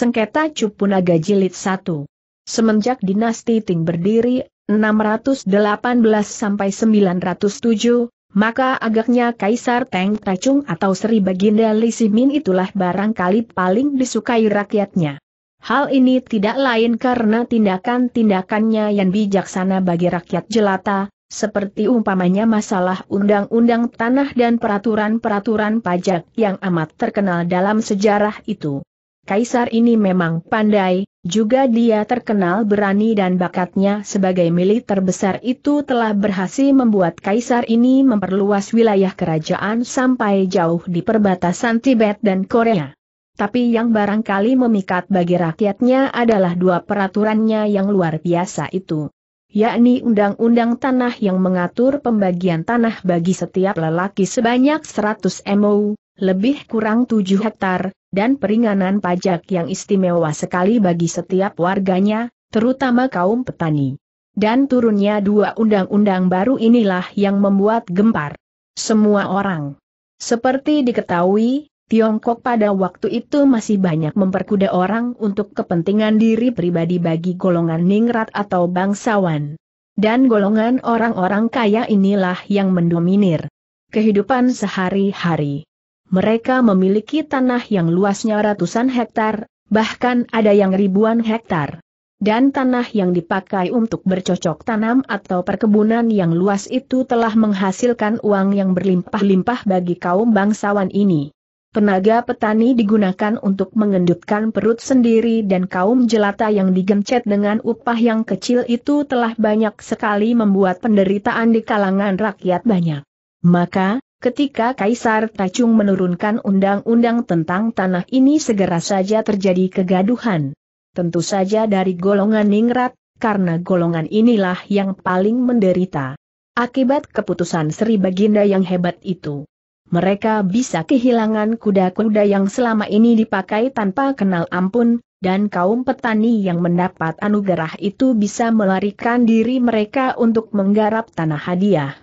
Sengketa Cupunaga Jilid 1. Semenjak dinasti Ting berdiri 618 907, maka agaknya Kaisar Teng Tacung atau Sri Baginda Li itulah barangkali paling disukai rakyatnya. Hal ini tidak lain karena tindakan-tindakannya yang bijaksana bagi rakyat jelata, seperti umpamanya masalah undang-undang tanah dan peraturan-peraturan pajak yang amat terkenal dalam sejarah itu. Kaisar ini memang pandai, juga dia terkenal berani dan bakatnya sebagai militer besar itu telah berhasil membuat kaisar ini memperluas wilayah kerajaan sampai jauh di perbatasan Tibet dan Korea. Tapi yang barangkali memikat bagi rakyatnya adalah dua peraturannya yang luar biasa itu. Yakni undang-undang tanah yang mengatur pembagian tanah bagi setiap lelaki sebanyak 100 MO, lebih kurang tujuh hektar, dan peringanan pajak yang istimewa sekali bagi setiap warganya, terutama kaum petani. Dan turunnya dua undang-undang baru inilah yang membuat gempar semua orang. Seperti diketahui, Tiongkok pada waktu itu masih banyak memperkuda orang untuk kepentingan diri pribadi bagi golongan ningrat atau bangsawan. Dan golongan orang-orang kaya inilah yang mendominir kehidupan sehari-hari. Mereka memiliki tanah yang luasnya ratusan hektar, bahkan ada yang ribuan hektar. Dan tanah yang dipakai untuk bercocok tanam atau perkebunan yang luas itu telah menghasilkan uang yang berlimpah-limpah bagi kaum bangsawan ini. Tenaga petani digunakan untuk mengendutkan perut sendiri dan kaum jelata yang digencet dengan upah yang kecil itu telah banyak sekali membuat penderitaan di kalangan rakyat banyak. Maka, Ketika Kaisar Tacung menurunkan undang-undang tentang tanah ini segera saja terjadi kegaduhan. Tentu saja dari golongan Ningrat, karena golongan inilah yang paling menderita. Akibat keputusan Sri Baginda yang hebat itu. Mereka bisa kehilangan kuda-kuda yang selama ini dipakai tanpa kenal ampun, dan kaum petani yang mendapat anugerah itu bisa melarikan diri mereka untuk menggarap tanah hadiah.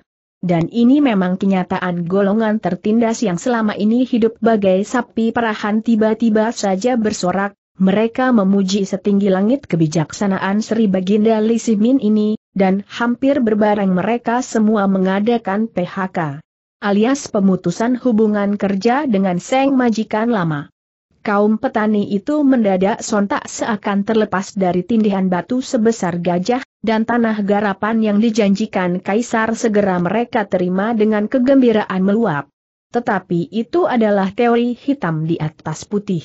Dan ini memang kenyataan golongan tertindas yang selama ini hidup bagai sapi perahan tiba-tiba saja bersorak, mereka memuji setinggi langit kebijaksanaan Sri Baginda Lisimin ini, dan hampir berbareng mereka semua mengadakan PHK alias pemutusan hubungan kerja dengan seng majikan lama kaum petani itu mendadak sontak seakan terlepas dari tindihan batu sebesar gajah, dan tanah garapan yang dijanjikan kaisar segera mereka terima dengan kegembiraan meluap. Tetapi itu adalah teori hitam di atas putih.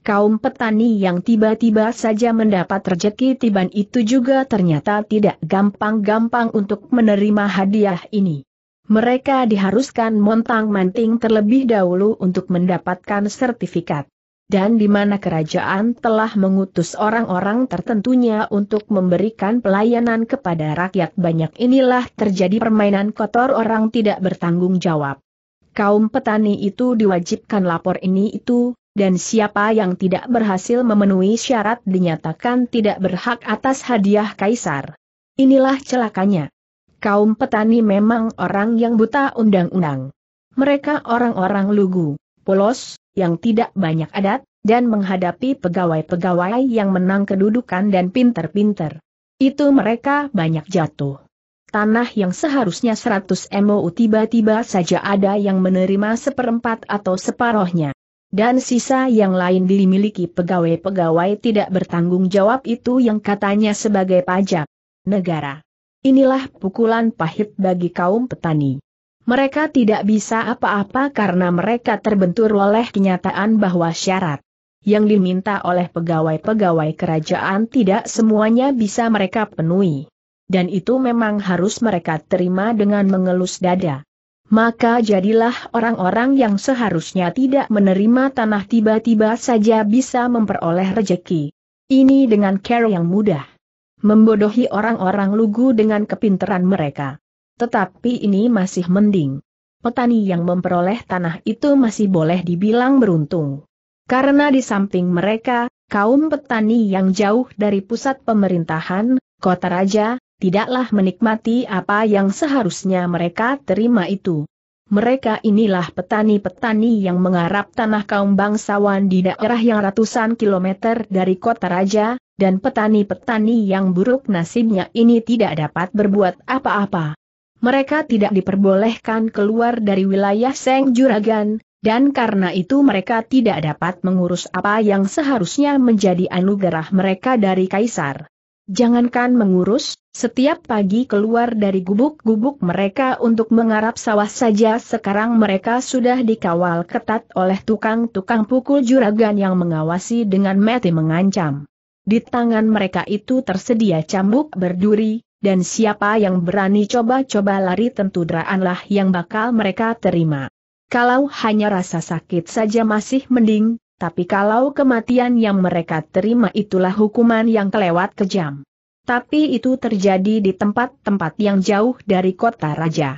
Kaum petani yang tiba-tiba saja mendapat rejeki tiban itu juga ternyata tidak gampang-gampang untuk menerima hadiah ini. Mereka diharuskan montang-manting terlebih dahulu untuk mendapatkan sertifikat dan di mana kerajaan telah mengutus orang-orang tertentunya untuk memberikan pelayanan kepada rakyat banyak inilah terjadi permainan kotor orang tidak bertanggung jawab. Kaum petani itu diwajibkan lapor ini itu, dan siapa yang tidak berhasil memenuhi syarat dinyatakan tidak berhak atas hadiah kaisar. Inilah celakanya. Kaum petani memang orang yang buta undang-undang. Mereka orang-orang lugu, polos, yang tidak banyak adat, dan menghadapi pegawai-pegawai yang menang kedudukan dan pinter-pinter. Itu mereka banyak jatuh. Tanah yang seharusnya 100 MOU tiba-tiba saja ada yang menerima seperempat atau separohnya. Dan sisa yang lain dimiliki pegawai-pegawai tidak bertanggung jawab itu yang katanya sebagai pajak negara. Inilah pukulan pahit bagi kaum petani. Mereka tidak bisa apa-apa karena mereka terbentur oleh kenyataan bahwa syarat yang diminta oleh pegawai-pegawai kerajaan tidak semuanya bisa mereka penuhi. Dan itu memang harus mereka terima dengan mengelus dada. Maka jadilah orang-orang yang seharusnya tidak menerima tanah tiba-tiba saja bisa memperoleh rejeki. Ini dengan cara yang mudah. Membodohi orang-orang lugu dengan kepinteran mereka. Tetapi ini masih mending. Petani yang memperoleh tanah itu masih boleh dibilang beruntung. Karena di samping mereka, kaum petani yang jauh dari pusat pemerintahan, kota raja, tidaklah menikmati apa yang seharusnya mereka terima itu. Mereka inilah petani-petani yang mengharap tanah kaum bangsawan di daerah yang ratusan kilometer dari kota raja, dan petani-petani yang buruk nasibnya ini tidak dapat berbuat apa-apa mereka tidak diperbolehkan keluar dari wilayah Seng Juragan, dan karena itu mereka tidak dapat mengurus apa yang seharusnya menjadi anugerah mereka dari Kaisar. Jangankan mengurus, setiap pagi keluar dari gubuk-gubuk mereka untuk mengarap sawah saja sekarang mereka sudah dikawal ketat oleh tukang-tukang pukul juragan yang mengawasi dengan mati mengancam. Di tangan mereka itu tersedia cambuk berduri, dan siapa yang berani coba-coba lari tentu deraanlah yang bakal mereka terima. Kalau hanya rasa sakit saja masih mending, tapi kalau kematian yang mereka terima itulah hukuman yang kelewat kejam. Tapi itu terjadi di tempat-tempat yang jauh dari kota raja.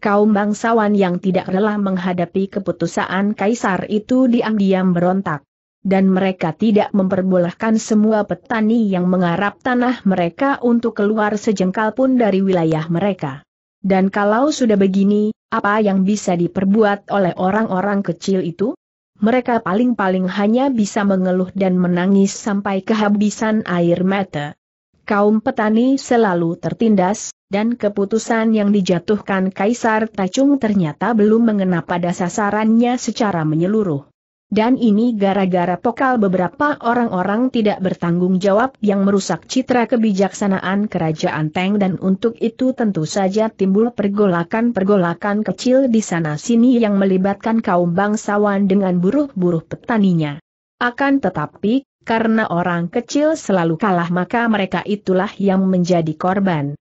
Kaum bangsawan yang tidak rela menghadapi keputusan kaisar itu diam-diam berontak dan mereka tidak memperbolehkan semua petani yang mengarap tanah mereka untuk keluar sejengkal pun dari wilayah mereka. Dan kalau sudah begini, apa yang bisa diperbuat oleh orang-orang kecil itu? Mereka paling-paling hanya bisa mengeluh dan menangis sampai kehabisan air mata. Kaum petani selalu tertindas, dan keputusan yang dijatuhkan Kaisar Tacung ternyata belum mengena pada sasarannya secara menyeluruh. Dan ini gara-gara pokal beberapa orang-orang tidak bertanggung jawab yang merusak citra kebijaksanaan kerajaan Teng dan untuk itu tentu saja timbul pergolakan-pergolakan kecil di sana-sini yang melibatkan kaum bangsawan dengan buruh-buruh petaninya. Akan tetapi, karena orang kecil selalu kalah maka mereka itulah yang menjadi korban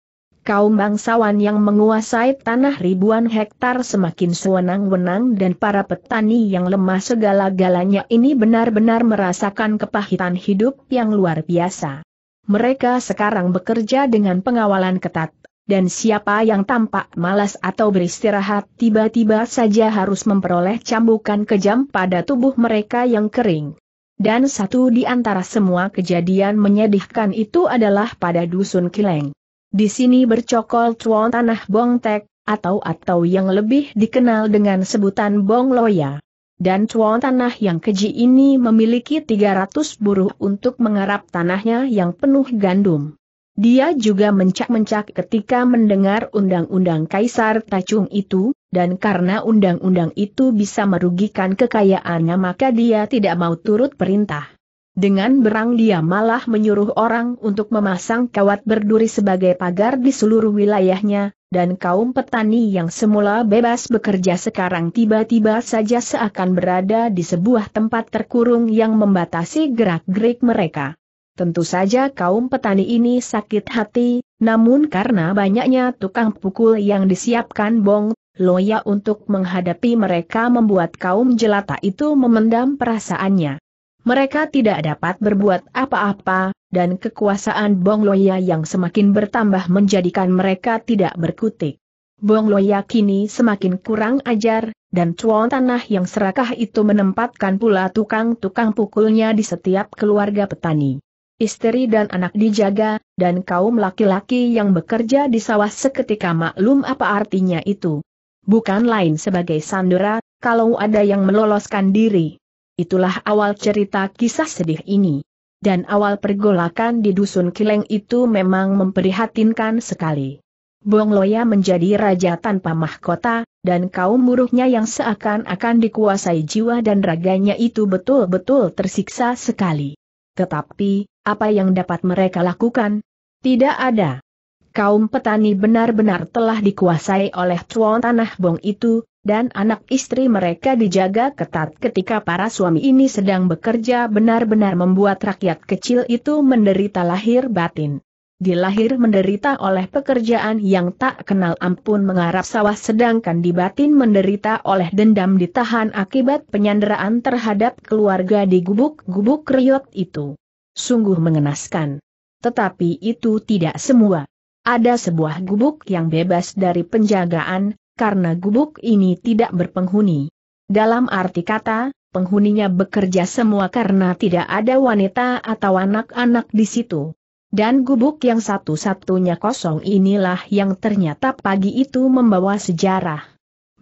kaum bangsawan yang menguasai tanah ribuan hektar semakin sewenang-wenang dan para petani yang lemah segala-galanya ini benar-benar merasakan kepahitan hidup yang luar biasa. Mereka sekarang bekerja dengan pengawalan ketat, dan siapa yang tampak malas atau beristirahat tiba-tiba saja harus memperoleh cambukan kejam pada tubuh mereka yang kering. Dan satu di antara semua kejadian menyedihkan itu adalah pada dusun Kileng. Di sini bercokol cuan tanah bongtek, atau-atau yang lebih dikenal dengan sebutan bong loya. Dan cuan tanah yang keji ini memiliki 300 buruh untuk mengarap tanahnya yang penuh gandum. Dia juga mencak-mencak ketika mendengar undang-undang Kaisar Tacung itu, dan karena undang-undang itu bisa merugikan kekayaannya maka dia tidak mau turut perintah. Dengan berang dia malah menyuruh orang untuk memasang kawat berduri sebagai pagar di seluruh wilayahnya, dan kaum petani yang semula bebas bekerja sekarang tiba-tiba saja seakan berada di sebuah tempat terkurung yang membatasi gerak-gerik mereka. Tentu saja kaum petani ini sakit hati, namun karena banyaknya tukang pukul yang disiapkan bong, loya untuk menghadapi mereka membuat kaum jelata itu memendam perasaannya mereka tidak dapat berbuat apa-apa, dan kekuasaan Bong Loya yang semakin bertambah menjadikan mereka tidak berkutik. Bong Loya kini semakin kurang ajar, dan cuan tanah yang serakah itu menempatkan pula tukang-tukang pukulnya di setiap keluarga petani. Istri dan anak dijaga, dan kaum laki-laki yang bekerja di sawah seketika maklum apa artinya itu. Bukan lain sebagai sandera, kalau ada yang meloloskan diri. Itulah awal cerita kisah sedih ini. Dan awal pergolakan di dusun Kileng itu memang memprihatinkan sekali. Bong Loya menjadi raja tanpa mahkota, dan kaum buruhnya yang seakan-akan dikuasai jiwa dan raganya itu betul-betul tersiksa sekali. Tetapi, apa yang dapat mereka lakukan? Tidak ada. Kaum petani benar-benar telah dikuasai oleh tuan tanah bong itu, dan anak istri mereka dijaga ketat ketika para suami ini sedang bekerja benar-benar membuat rakyat kecil itu menderita lahir batin. Dilahir menderita oleh pekerjaan yang tak kenal ampun mengarap sawah sedangkan di batin menderita oleh dendam ditahan akibat penyanderaan terhadap keluarga di gubuk-gubuk riot itu. Sungguh mengenaskan. Tetapi itu tidak semua. Ada sebuah gubuk yang bebas dari penjagaan, karena gubuk ini tidak berpenghuni. Dalam arti kata, penghuninya bekerja semua karena tidak ada wanita atau anak-anak di situ. Dan gubuk yang satu-satunya kosong inilah yang ternyata pagi itu membawa sejarah.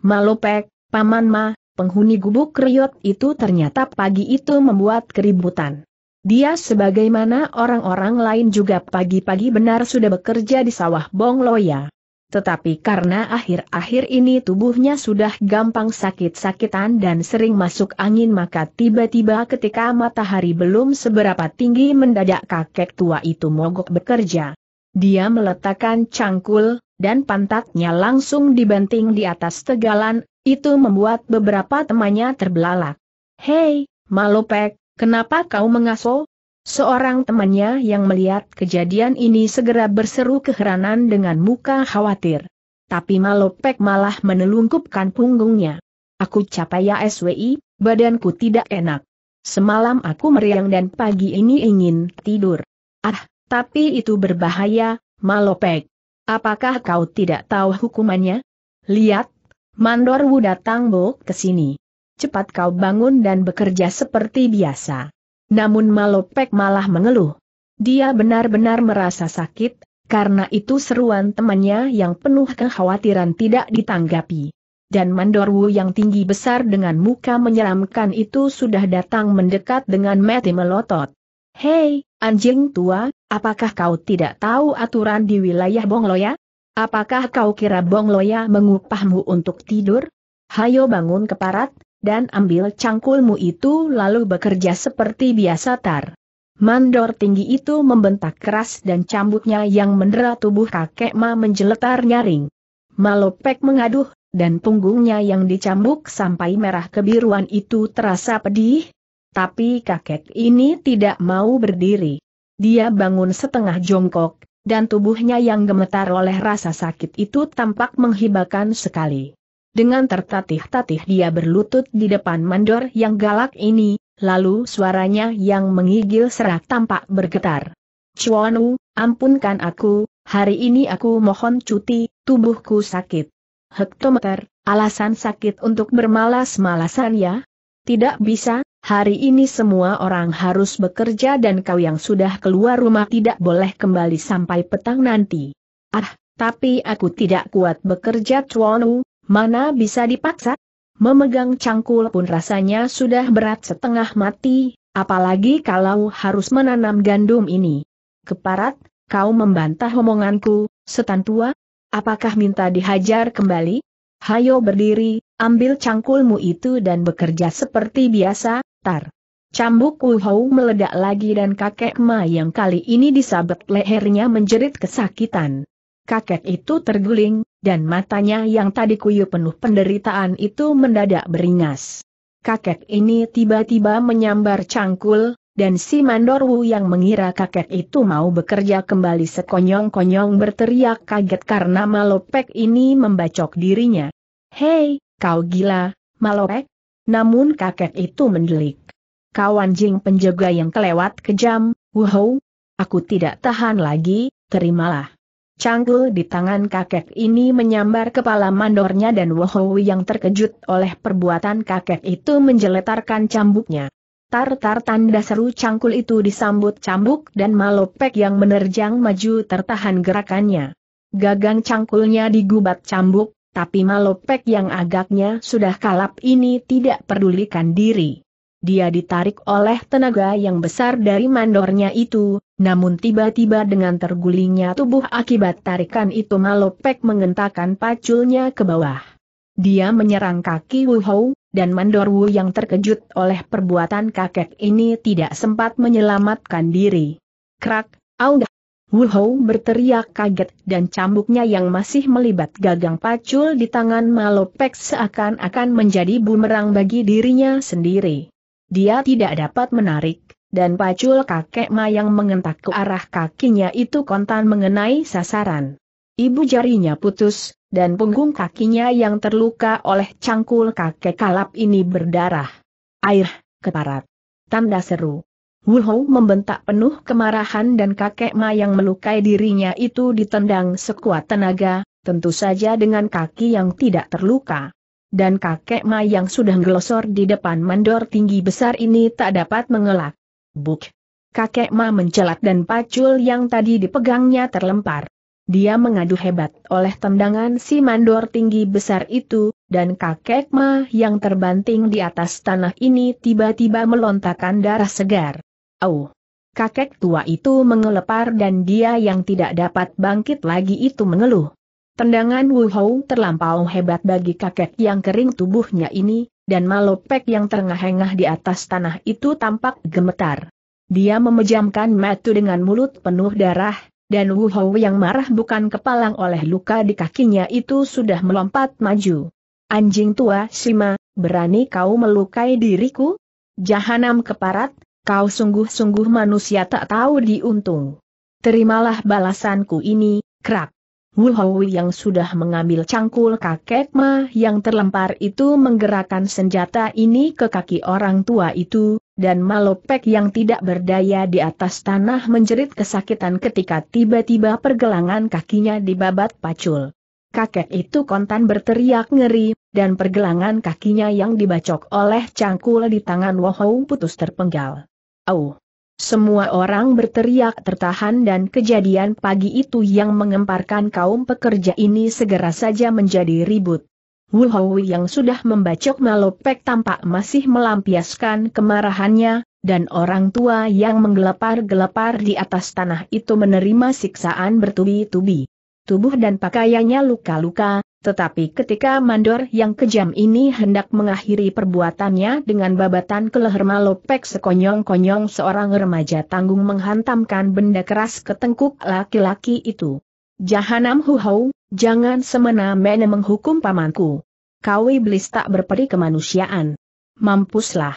Malopek, Paman Ma, penghuni gubuk kriot itu ternyata pagi itu membuat keributan. Dia sebagaimana orang-orang lain juga pagi-pagi benar sudah bekerja di sawah Bongloya. Tetapi karena akhir-akhir ini tubuhnya sudah gampang sakit-sakitan dan sering masuk angin maka tiba-tiba ketika matahari belum seberapa tinggi mendadak kakek tua itu mogok bekerja. Dia meletakkan cangkul, dan pantatnya langsung dibanting di atas tegalan, itu membuat beberapa temannya terbelalak. Hei, Malopek, kenapa kau mengaso? Seorang temannya yang melihat kejadian ini segera berseru keheranan dengan muka khawatir. Tapi Malopek malah menelungkupkan punggungnya. Aku capai ya SWI, badanku tidak enak. Semalam aku meriang dan pagi ini ingin tidur. Ah, tapi itu berbahaya, Malopek. Apakah kau tidak tahu hukumannya? Lihat, Mandorwu datang bo ke sini. Cepat kau bangun dan bekerja seperti biasa. Namun Malopek malah mengeluh. Dia benar-benar merasa sakit, karena itu seruan temannya yang penuh kekhawatiran tidak ditanggapi. Dan Mandorwu yang tinggi besar dengan muka menyeramkan itu sudah datang mendekat dengan mati melotot. Hei, anjing tua, apakah kau tidak tahu aturan di wilayah Bongloya? Apakah kau kira Bongloya mengupahmu untuk tidur? Hayo bangun keparat, dan ambil cangkulmu itu lalu bekerja seperti biasa tar. Mandor tinggi itu membentak keras dan cambuknya yang mendera tubuh kakek Ma menjeletar nyaring. Malopek mengaduh, dan punggungnya yang dicambuk sampai merah kebiruan itu terasa pedih. Tapi kakek ini tidak mau berdiri. Dia bangun setengah jongkok, dan tubuhnya yang gemetar oleh rasa sakit itu tampak menghibakan sekali. Dengan tertatih-tatih dia berlutut di depan mandor yang galak ini, lalu suaranya yang mengigil serak tampak bergetar. Cuanu, ampunkan aku, hari ini aku mohon cuti, tubuhku sakit. Hektometer, alasan sakit untuk bermalas-malasan ya? Tidak bisa, hari ini semua orang harus bekerja dan kau yang sudah keluar rumah tidak boleh kembali sampai petang nanti. Ah, tapi aku tidak kuat bekerja Chuanu, Mana bisa dipaksa? Memegang cangkul pun rasanya sudah berat setengah mati, apalagi kalau harus menanam gandum ini. Keparat, kau membantah omonganku, setan tua? Apakah minta dihajar kembali? Hayo berdiri, ambil cangkulmu itu dan bekerja seperti biasa, tar. Cambuk Wuhou meledak lagi dan kakek Ma yang kali ini disabet lehernya menjerit kesakitan kakek itu terguling, dan matanya yang tadi kuyup penuh penderitaan itu mendadak beringas. Kakek ini tiba-tiba menyambar cangkul, dan si Mandorwu yang mengira kakek itu mau bekerja kembali sekonyong-konyong berteriak kaget karena Malopek ini membacok dirinya. Hei, kau gila, Malopek? Namun kakek itu mendelik. Kau anjing penjaga yang kelewat kejam, wuhou. Aku tidak tahan lagi, terimalah. Cangkul di tangan kakek ini menyambar kepala mandornya dan Wohowi yang terkejut oleh perbuatan kakek itu menjeletarkan cambuknya. Tar-tar tanda seru cangkul itu disambut cambuk dan malopek yang menerjang maju tertahan gerakannya. Gagang cangkulnya digubat cambuk, tapi malopek yang agaknya sudah kalap ini tidak pedulikan diri dia ditarik oleh tenaga yang besar dari mandornya itu, namun tiba-tiba dengan tergulingnya tubuh akibat tarikan itu Malopek mengentakkan paculnya ke bawah. Dia menyerang kaki Wu Hou, dan mandor Wu yang terkejut oleh perbuatan kakek ini tidak sempat menyelamatkan diri. Krak, aung Wu Hou berteriak kaget dan cambuknya yang masih melibat gagang pacul di tangan Malopek seakan-akan menjadi bumerang bagi dirinya sendiri dia tidak dapat menarik, dan pacul kakek mayang mengentak ke arah kakinya itu kontan mengenai sasaran. Ibu jarinya putus, dan punggung kakinya yang terluka oleh cangkul kakek kalap ini berdarah. Air, keparat. Tanda seru. Wuhou membentak penuh kemarahan dan kakek Mayang melukai dirinya itu ditendang sekuat tenaga, tentu saja dengan kaki yang tidak terluka dan kakek Ma yang sudah gelosor di depan mandor tinggi besar ini tak dapat mengelak. Buk! Kakek Ma mencelat dan pacul yang tadi dipegangnya terlempar. Dia mengadu hebat oleh tendangan si mandor tinggi besar itu, dan kakek Ma yang terbanting di atas tanah ini tiba-tiba melontarkan darah segar. Au! Kakek tua itu mengelepar dan dia yang tidak dapat bangkit lagi itu mengeluh. Tendangan Wu Hou terlampau hebat bagi kakek yang kering tubuhnya ini, dan malopek yang terengah-engah di atas tanah itu tampak gemetar. Dia memejamkan mata dengan mulut penuh darah, dan Wu Hou yang marah bukan kepalang oleh luka di kakinya itu sudah melompat maju. Anjing tua Sima, berani kau melukai diriku? Jahanam keparat, kau sungguh-sungguh manusia tak tahu diuntung. Terimalah balasanku ini, krak. Wu Wuhowi yang sudah mengambil cangkul kakek Ma yang terlempar itu menggerakkan senjata ini ke kaki orang tua itu, dan Malopek yang tidak berdaya di atas tanah menjerit kesakitan ketika tiba-tiba pergelangan kakinya dibabat pacul. Kakek itu kontan berteriak ngeri, dan pergelangan kakinya yang dibacok oleh cangkul di tangan Wohou putus terpenggal. Auh! Semua orang berteriak tertahan dan kejadian pagi itu yang mengemparkan kaum pekerja ini segera saja menjadi ribut. Wu Hou yang sudah membacok Malopek tampak masih melampiaskan kemarahannya, dan orang tua yang menggelepar-gelepar di atas tanah itu menerima siksaan bertubi-tubi. Tubuh dan pakaiannya luka-luka, tetapi ketika mandor yang kejam ini hendak mengakhiri perbuatannya dengan babatan keleher malopek sekonyong-konyong seorang remaja tanggung menghantamkan benda keras ke tengkuk laki-laki itu. Jahanam huhau, jangan semena-mena menghukum pamanku. Kau iblis tak berperi kemanusiaan. Mampuslah.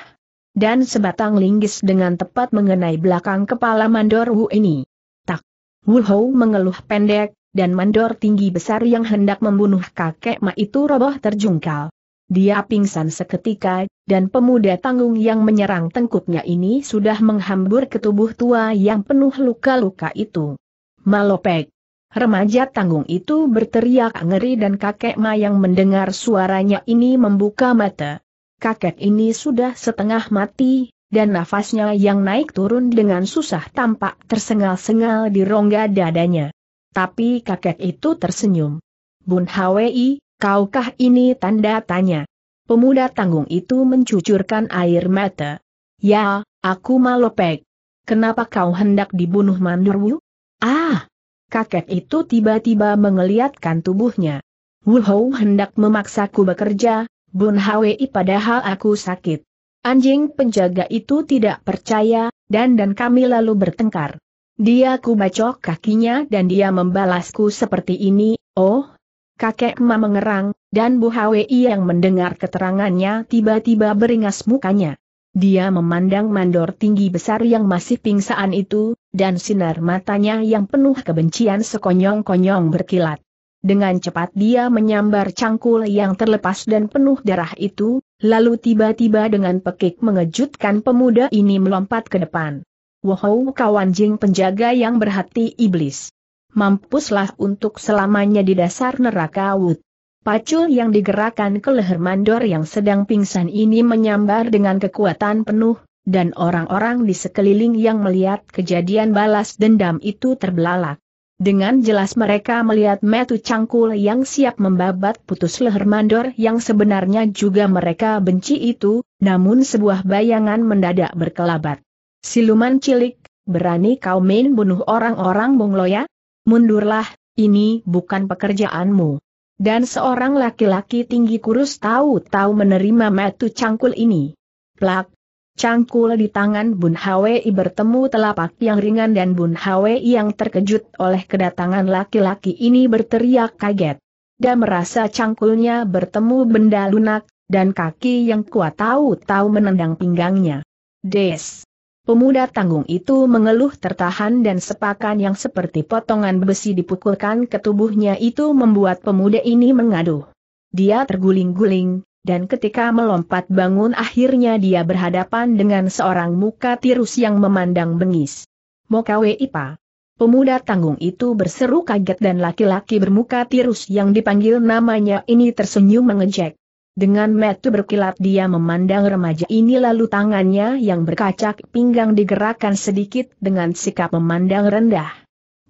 Dan sebatang linggis dengan tepat mengenai belakang kepala mandor Hu ini. Tak. Wuhou mengeluh pendek, dan mandor tinggi besar yang hendak membunuh kakek Ma itu roboh terjungkal. Dia pingsan seketika, dan pemuda tanggung yang menyerang tengkuknya ini sudah menghambur ke tubuh tua yang penuh luka-luka itu. Malopek. Remaja tanggung itu berteriak ngeri dan kakek Ma yang mendengar suaranya ini membuka mata. Kakek ini sudah setengah mati, dan nafasnya yang naik turun dengan susah tampak tersengal-sengal di rongga dadanya. Tapi kakek itu tersenyum. Bun Hwi, kaukah ini tanda tanya? Pemuda tanggung itu mencucurkan air mata. Ya, aku malopek. Kenapa kau hendak dibunuh Mandurwu? Ah! Kakek itu tiba-tiba mengeliatkan tubuhnya. Wuhou hendak memaksaku bekerja, Bun Hwi padahal aku sakit. Anjing penjaga itu tidak percaya, dan dan kami lalu bertengkar. Dia kubacok kakinya dan dia membalasku seperti ini, oh, kakek Ma mengerang, dan Bu Hwi yang mendengar keterangannya tiba-tiba beringas mukanya. Dia memandang mandor tinggi besar yang masih pingsaan itu, dan sinar matanya yang penuh kebencian sekonyong-konyong berkilat. Dengan cepat dia menyambar cangkul yang terlepas dan penuh darah itu, lalu tiba-tiba dengan pekik mengejutkan pemuda ini melompat ke depan. Wohou kau anjing penjaga yang berhati iblis. Mampuslah untuk selamanya di dasar neraka wut. Pacul yang digerakkan ke leher mandor yang sedang pingsan ini menyambar dengan kekuatan penuh, dan orang-orang di sekeliling yang melihat kejadian balas dendam itu terbelalak. Dengan jelas mereka melihat metu cangkul yang siap membabat putus leher mandor yang sebenarnya juga mereka benci itu, namun sebuah bayangan mendadak berkelabat. Siluman cilik, berani kau main bunuh orang-orang ya? Mundurlah, ini bukan pekerjaanmu. Dan seorang laki-laki tinggi kurus tahu-tahu menerima metu cangkul ini. Plak, cangkul di tangan Bun Hwi bertemu telapak yang ringan dan Bun Hwi yang terkejut oleh kedatangan laki-laki ini berteriak kaget. Dan merasa cangkulnya bertemu benda lunak, dan kaki yang kuat tahu-tahu menendang pinggangnya. Des, Pemuda tanggung itu mengeluh tertahan dan sepakan yang seperti potongan besi dipukulkan ke tubuhnya itu membuat pemuda ini mengadu. Dia terguling-guling, dan ketika melompat bangun akhirnya dia berhadapan dengan seorang muka tirus yang memandang bengis. Mokawe Ipa. Pemuda tanggung itu berseru kaget dan laki-laki bermuka tirus yang dipanggil namanya ini tersenyum mengejek. Dengan metu berkilat dia memandang remaja ini lalu tangannya yang berkacak pinggang digerakkan sedikit dengan sikap memandang rendah.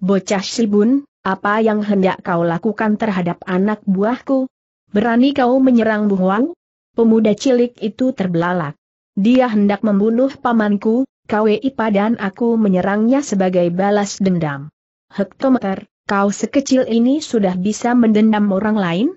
Bocah Sibun, apa yang hendak kau lakukan terhadap anak buahku? Berani kau menyerang Buhuang? Pemuda cilik itu terbelalak. Dia hendak membunuh pamanku, KWI dan aku menyerangnya sebagai balas dendam. Hektometer, kau sekecil ini sudah bisa mendendam orang lain?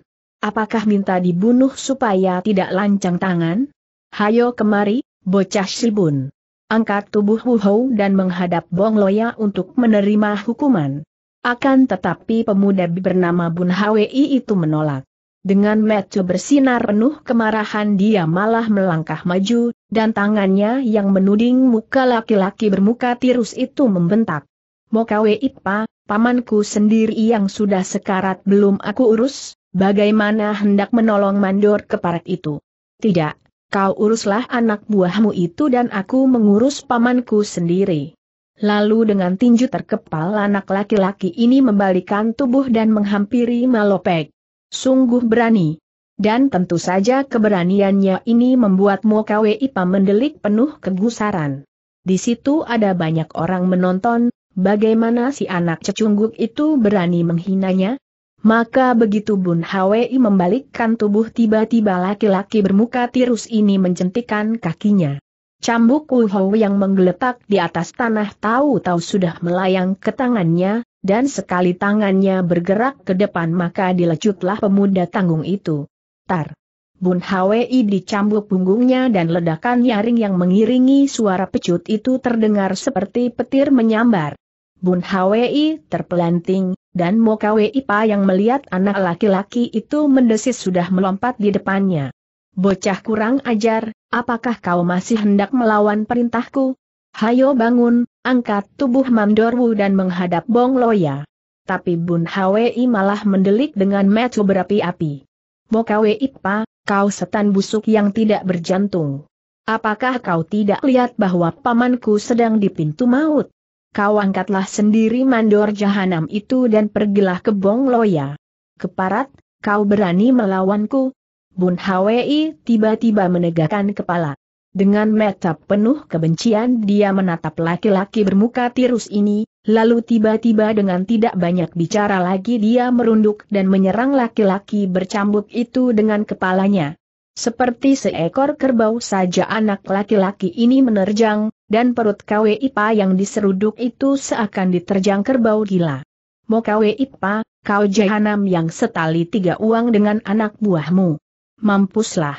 Apakah minta dibunuh supaya tidak lancang tangan? Hayo kemari, bocah Sibun. Angkat tubuh Wuhou dan menghadap Bong Loya untuk menerima hukuman. Akan tetapi pemuda bernama Bun Hwi itu menolak. Dengan mata bersinar penuh kemarahan dia malah melangkah maju, dan tangannya yang menuding muka laki-laki bermuka tirus itu membentak. Mokawe Ipa, pamanku sendiri yang sudah sekarat belum aku urus, Bagaimana hendak menolong mandor keparat itu? Tidak, kau uruslah anak buahmu itu dan aku mengurus pamanku sendiri. Lalu dengan tinju terkepal anak laki-laki ini membalikan tubuh dan menghampiri Malopek. Sungguh berani. Dan tentu saja keberaniannya ini membuat Ipa mendelik penuh kegusaran. Di situ ada banyak orang menonton, bagaimana si anak cecungguk itu berani menghinanya, maka begitu Bun Hwi membalikkan tubuh tiba-tiba laki-laki bermuka tirus ini menjentikan kakinya. Cambuk Uho yang menggeletak di atas tanah tahu-tahu sudah melayang ke tangannya, dan sekali tangannya bergerak ke depan maka dilecutlah pemuda tanggung itu. Tar! Bun Hwi dicambuk punggungnya dan ledakan nyaring yang mengiringi suara pecut itu terdengar seperti petir menyambar. Bun Hwi terpelanting, dan Mokawe Ipa yang melihat anak laki-laki itu mendesis sudah melompat di depannya. Bocah kurang ajar, apakah kau masih hendak melawan perintahku? Hayo bangun, angkat tubuh Mamdorwu dan menghadap Bong Loya. Tapi Bun Hwi malah mendelik dengan metu berapi-api. Mokawe Ipa, kau setan busuk yang tidak berjantung. Apakah kau tidak lihat bahwa pamanku sedang di pintu maut? kau angkatlah sendiri mandor jahanam itu dan pergilah ke Bongloya. Keparat, kau berani melawanku? Bun Hwi tiba-tiba menegakkan kepala. Dengan mata penuh kebencian dia menatap laki-laki bermuka tirus ini, lalu tiba-tiba dengan tidak banyak bicara lagi dia merunduk dan menyerang laki-laki bercambuk itu dengan kepalanya. Seperti seekor kerbau saja anak laki-laki ini menerjang, dan perut Kwe Ipa yang diseruduk itu seakan diterjang kerbau gila. Mo Kwe Ipa, kau jahanam yang setali tiga uang dengan anak buahmu. Mampuslah.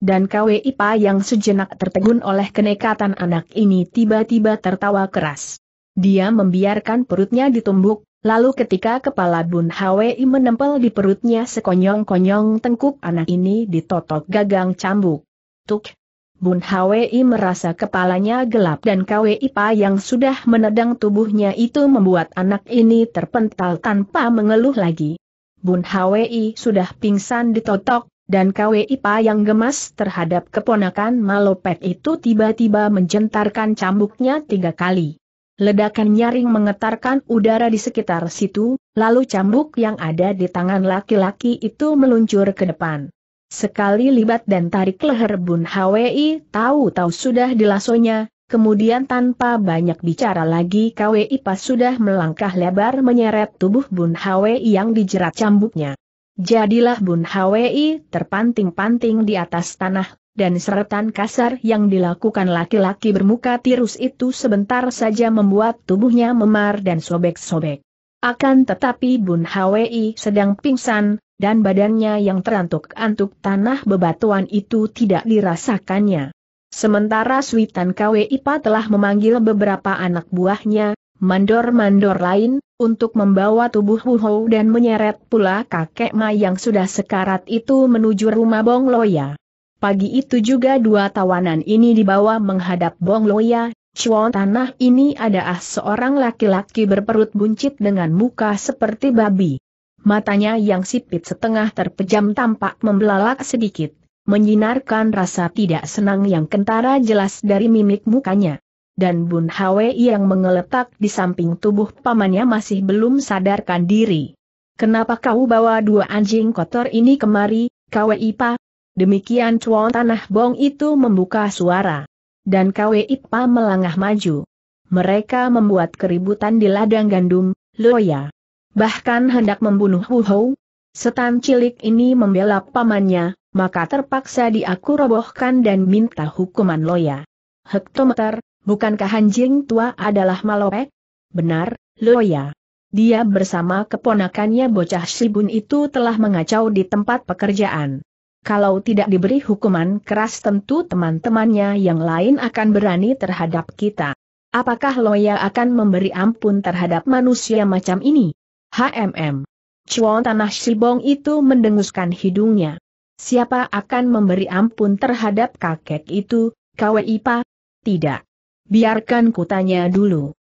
Dan Kwe Ipa yang sejenak tertegun oleh kenekatan anak ini tiba-tiba tertawa keras. Dia membiarkan perutnya ditumbuk, Lalu ketika kepala Bun Hwi menempel di perutnya sekonyong-konyong tengkuk anak ini ditotok gagang cambuk. Tuk! Bun Hwi merasa kepalanya gelap dan KWIPA yang sudah menedang tubuhnya itu membuat anak ini terpental tanpa mengeluh lagi. Bun Hwi sudah pingsan ditotok, dan KWIPA yang gemas terhadap keponakan Malopek itu tiba-tiba menjentarkan cambuknya tiga kali. Ledakan nyaring mengetarkan udara di sekitar situ, lalu cambuk yang ada di tangan laki-laki itu meluncur ke depan. Sekali libat dan tarik leher Bun Hwi tahu-tahu sudah dilasonya, kemudian tanpa banyak bicara lagi KWI pas sudah melangkah lebar menyeret tubuh Bun Hwi yang dijerat cambuknya. Jadilah Bun Hwi terpanting-panting di atas tanah, dan seretan kasar yang dilakukan laki-laki bermuka tirus itu sebentar saja membuat tubuhnya memar dan sobek-sobek. Akan tetapi Bun Hwi sedang pingsan, dan badannya yang terantuk-antuk tanah bebatuan itu tidak dirasakannya. Sementara Switan Kwipa telah memanggil beberapa anak buahnya, mandor-mandor lain, untuk membawa tubuh Hou dan menyeret pula kakek Ma yang sudah sekarat itu menuju rumah Bong Loya. Pagi itu juga dua tawanan ini dibawa menghadap Bong Loya, Cuan tanah ini adalah seorang laki-laki berperut buncit dengan muka seperti babi. Matanya yang sipit setengah terpejam tampak membelalak sedikit, menyinarkan rasa tidak senang yang kentara jelas dari mimik mukanya dan Bun Hwe yang mengeletak di samping tubuh pamannya masih belum sadarkan diri. Kenapa kau bawa dua anjing kotor ini kemari, Kwe ipa? Demikian cuan tanah bong itu membuka suara. Dan kwe Ipa melangah maju. Mereka membuat keributan di ladang gandum, Loya. Bahkan hendak membunuh Hu Hou. Setan cilik ini membela pamannya, maka terpaksa diaku robohkan dan minta hukuman Loya. Hektometer, bukankah anjing tua adalah malopek? Benar, Loya. Dia bersama keponakannya bocah Sibun itu telah mengacau di tempat pekerjaan kalau tidak diberi hukuman keras tentu teman-temannya yang lain akan berani terhadap kita. Apakah Loya akan memberi ampun terhadap manusia macam ini? HMM. Cuan tanah Sibong itu mendenguskan hidungnya. Siapa akan memberi ampun terhadap kakek itu, Ipa? Tidak. Biarkan kutanya dulu.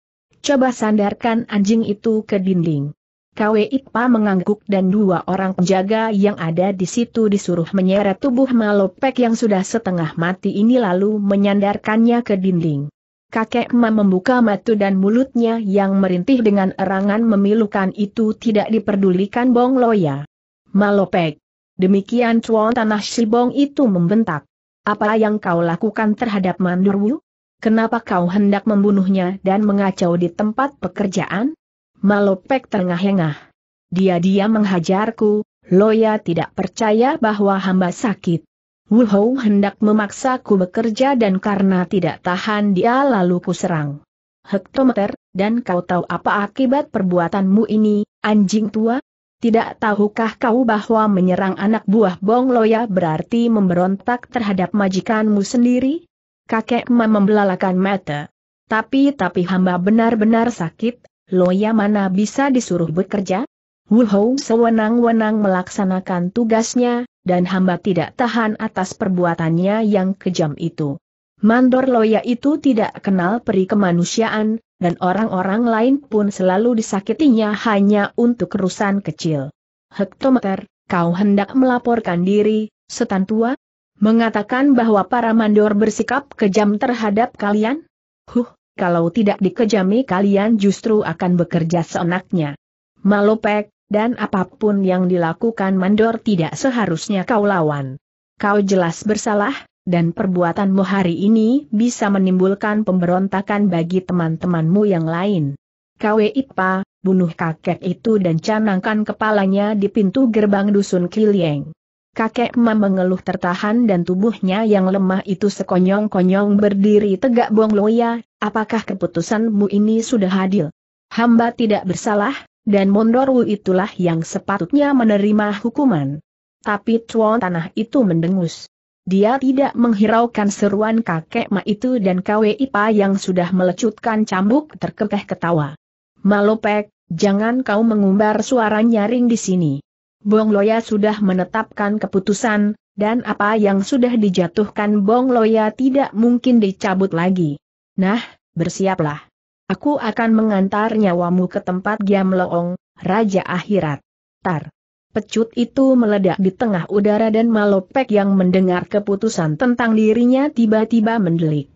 Coba sandarkan anjing itu ke dinding. Kwe Ipa mengangguk dan dua orang penjaga yang ada di situ disuruh menyeret tubuh Malopek yang sudah setengah mati ini lalu menyandarkannya ke dinding. Kakek Ma membuka mata dan mulutnya yang merintih dengan erangan memilukan itu tidak diperdulikan Bong Loya. Malopek. Demikian cuan tanah si Bong itu membentak. Apa yang kau lakukan terhadap Mandurwu? Kenapa kau hendak membunuhnya dan mengacau di tempat pekerjaan? Malopek terengah-engah. Dia-dia menghajarku, Loya tidak percaya bahwa hamba sakit. Wuhou hendak memaksaku bekerja dan karena tidak tahan dia lalu kuserang. Hektometer, dan kau tahu apa akibat perbuatanmu ini, anjing tua? Tidak tahukah kau bahwa menyerang anak buah Bong Loya berarti memberontak terhadap majikanmu sendiri? Kakek membelalakan mata. Tapi tapi hamba benar-benar sakit, Loya mana bisa disuruh bekerja? Wuhou sewenang-wenang melaksanakan tugasnya, dan hamba tidak tahan atas perbuatannya yang kejam itu. Mandor Loya itu tidak kenal peri kemanusiaan, dan orang-orang lain pun selalu disakitinya hanya untuk kerusan kecil. Hektometer, kau hendak melaporkan diri, setan tua? Mengatakan bahwa para mandor bersikap kejam terhadap kalian? Huh, kalau tidak dikejami kalian justru akan bekerja seenaknya. Malopek, dan apapun yang dilakukan Mandor tidak seharusnya kau lawan. Kau jelas bersalah, dan perbuatanmu hari ini bisa menimbulkan pemberontakan bagi teman-temanmu yang lain. Kau Ipa, bunuh kakek itu dan canangkan kepalanya di pintu gerbang dusun Kilieng. Kakek Ma mengeluh tertahan dan tubuhnya yang lemah itu sekonyong-konyong berdiri tegak Bong Loya, apakah keputusanmu ini sudah adil? Hamba tidak bersalah, dan Mondorwu itulah yang sepatutnya menerima hukuman. Tapi cuan tanah itu mendengus. Dia tidak menghiraukan seruan kakek Ma itu dan Kwe Ipa yang sudah melecutkan cambuk terkekeh ketawa. Malopek, jangan kau mengumbar suara nyaring di sini. Bong Loya sudah menetapkan keputusan, dan apa yang sudah dijatuhkan Bong Loya tidak mungkin dicabut lagi. Nah, bersiaplah. Aku akan mengantar nyawamu ke tempat Giam Loong, Raja Akhirat. Tar. Pecut itu meledak di tengah udara dan Malopek yang mendengar keputusan tentang dirinya tiba-tiba mendelik.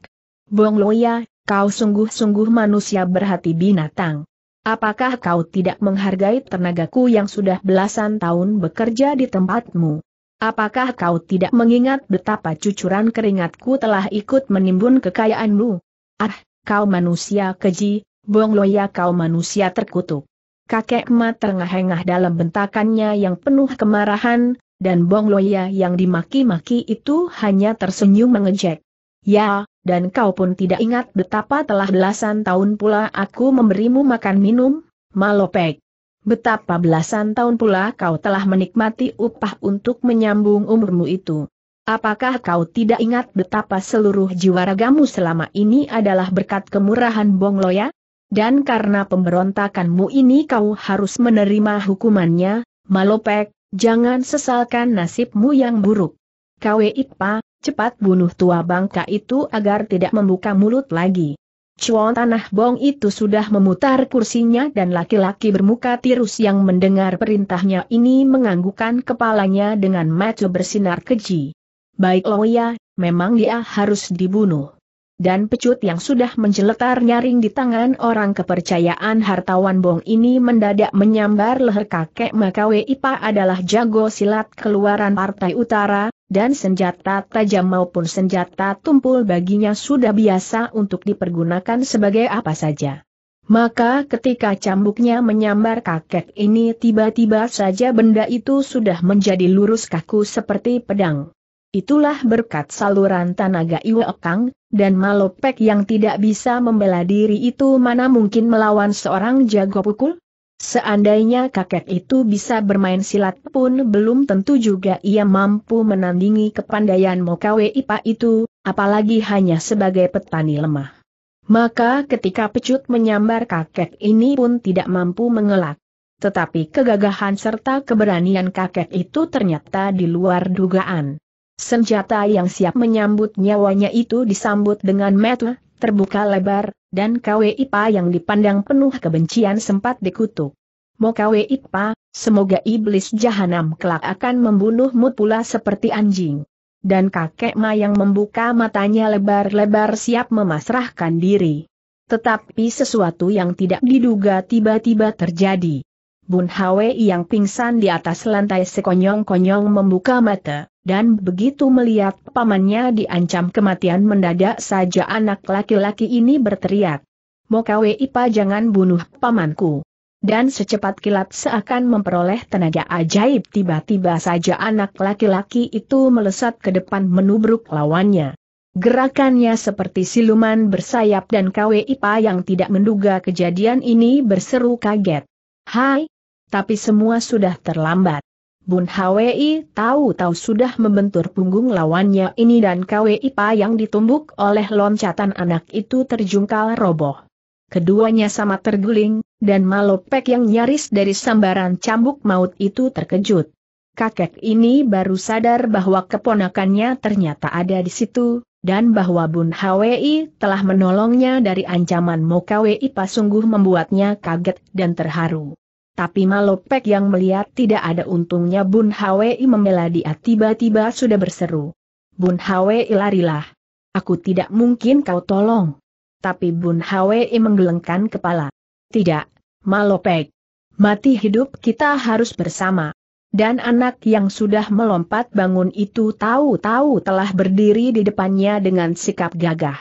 Bong Loya, kau sungguh-sungguh manusia berhati binatang. Apakah kau tidak menghargai tenagaku yang sudah belasan tahun bekerja di tempatmu? Apakah kau tidak mengingat betapa cucuran keringatku telah ikut menimbun kekayaanmu? Ah, kau manusia keji, Loya kau manusia terkutuk. Kakek Ma terengah-engah dalam bentakannya yang penuh kemarahan, dan Loya yang dimaki-maki itu hanya tersenyum mengejek. Ya, dan kau pun tidak ingat betapa telah belasan tahun pula aku memberimu makan minum, malopek. Betapa belasan tahun pula kau telah menikmati upah untuk menyambung umurmu itu. Apakah kau tidak ingat betapa seluruh jiwa ragamu selama ini adalah berkat kemurahan Bongloya? Dan karena pemberontakanmu ini kau harus menerima hukumannya, malopek, jangan sesalkan nasibmu yang buruk. Kwe Ipa, Cepat bunuh tua bangka itu agar tidak membuka mulut lagi. Cuan Tanah Bong itu sudah memutar kursinya dan laki-laki bermuka tirus yang mendengar perintahnya ini menganggukkan kepalanya dengan mata bersinar keji. Baik ya, memang dia harus dibunuh. Dan pecut yang sudah menjeletar nyaring di tangan orang kepercayaan hartawan Bong ini mendadak menyambar leher kakek Makawe Ipa adalah jago silat keluaran Partai Utara, dan senjata tajam maupun senjata tumpul baginya sudah biasa untuk dipergunakan sebagai apa saja. Maka ketika cambuknya menyambar kakek ini tiba-tiba saja benda itu sudah menjadi lurus kaku seperti pedang. Itulah berkat saluran tenaga Iwekang, dan malopek yang tidak bisa membela diri itu mana mungkin melawan seorang jago pukul? Seandainya kakek itu bisa bermain silat pun belum tentu juga ia mampu menandingi kepandaian Mokawe Ipa itu, apalagi hanya sebagai petani lemah. Maka ketika pecut menyambar kakek ini pun tidak mampu mengelak. Tetapi kegagahan serta keberanian kakek itu ternyata di luar dugaan. Senjata yang siap menyambut nyawanya itu disambut dengan metu, terbuka lebar, dan Kwe Ipa yang dipandang penuh kebencian sempat dikutuk. Mo Kwe Ipa, semoga iblis jahanam kelak akan membunuhmu pula seperti anjing. Dan kakek Ma yang membuka matanya lebar-lebar siap memasrahkan diri. Tetapi sesuatu yang tidak diduga tiba-tiba terjadi. Bun Hwe yang pingsan di atas lantai sekonyong-konyong membuka mata, dan begitu melihat pamannya diancam kematian mendadak saja anak laki-laki ini berteriak. Mokawe Ipa jangan bunuh pamanku. Dan secepat kilat seakan memperoleh tenaga ajaib tiba-tiba saja anak laki-laki itu melesat ke depan menubruk lawannya. Gerakannya seperti siluman bersayap dan KW Ipa yang tidak menduga kejadian ini berseru kaget. Hai, tapi semua sudah terlambat. Bun Hwi tahu-tahu sudah membentur punggung lawannya ini dan Kwi Pa yang ditumbuk oleh loncatan anak itu terjungkal roboh. Keduanya sama terguling, dan Malopek yang nyaris dari sambaran cambuk maut itu terkejut. Kakek ini baru sadar bahwa keponakannya ternyata ada di situ, dan bahwa Bun Hwi telah menolongnya dari ancaman muka Pa sungguh membuatnya kaget dan terharu. Tapi Malopek yang melihat tidak ada untungnya Bun Hwi membela dia tiba-tiba sudah berseru. Bun Hwi larilah. Aku tidak mungkin kau tolong. Tapi Bun Hwi menggelengkan kepala. Tidak, Malopek. Mati hidup kita harus bersama. Dan anak yang sudah melompat bangun itu tahu-tahu telah berdiri di depannya dengan sikap gagah.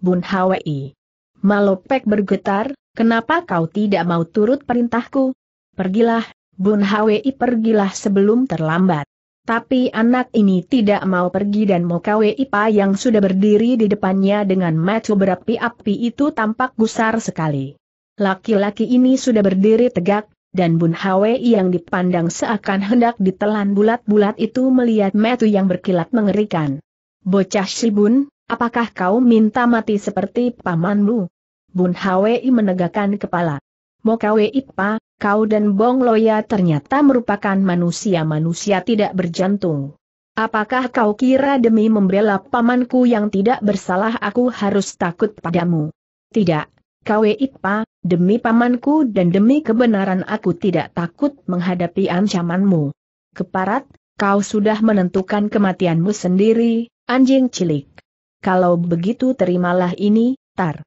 Bun Hwi. Malopek bergetar, kenapa kau tidak mau turut perintahku? Pergilah, Bun Hwi pergilah sebelum terlambat. Tapi anak ini tidak mau pergi dan Mokawe Ipa yang sudah berdiri di depannya dengan mata berapi-api itu tampak gusar sekali. Laki-laki ini sudah berdiri tegak, dan Bun Hwi yang dipandang seakan hendak ditelan bulat-bulat itu melihat mata yang berkilat mengerikan. Bocah si bun, apakah kau minta mati seperti pamanmu? Bun Hwi menegakkan kepala. Mokawe Ipa, kau dan Bong Loya ternyata merupakan manusia-manusia tidak berjantung. Apakah kau kira demi membela pamanku yang tidak bersalah aku harus takut padamu? Tidak, Kwe Ikpa, demi pamanku dan demi kebenaran aku tidak takut menghadapi ancamanmu. Keparat, kau sudah menentukan kematianmu sendiri, anjing cilik. Kalau begitu terimalah ini, Tar.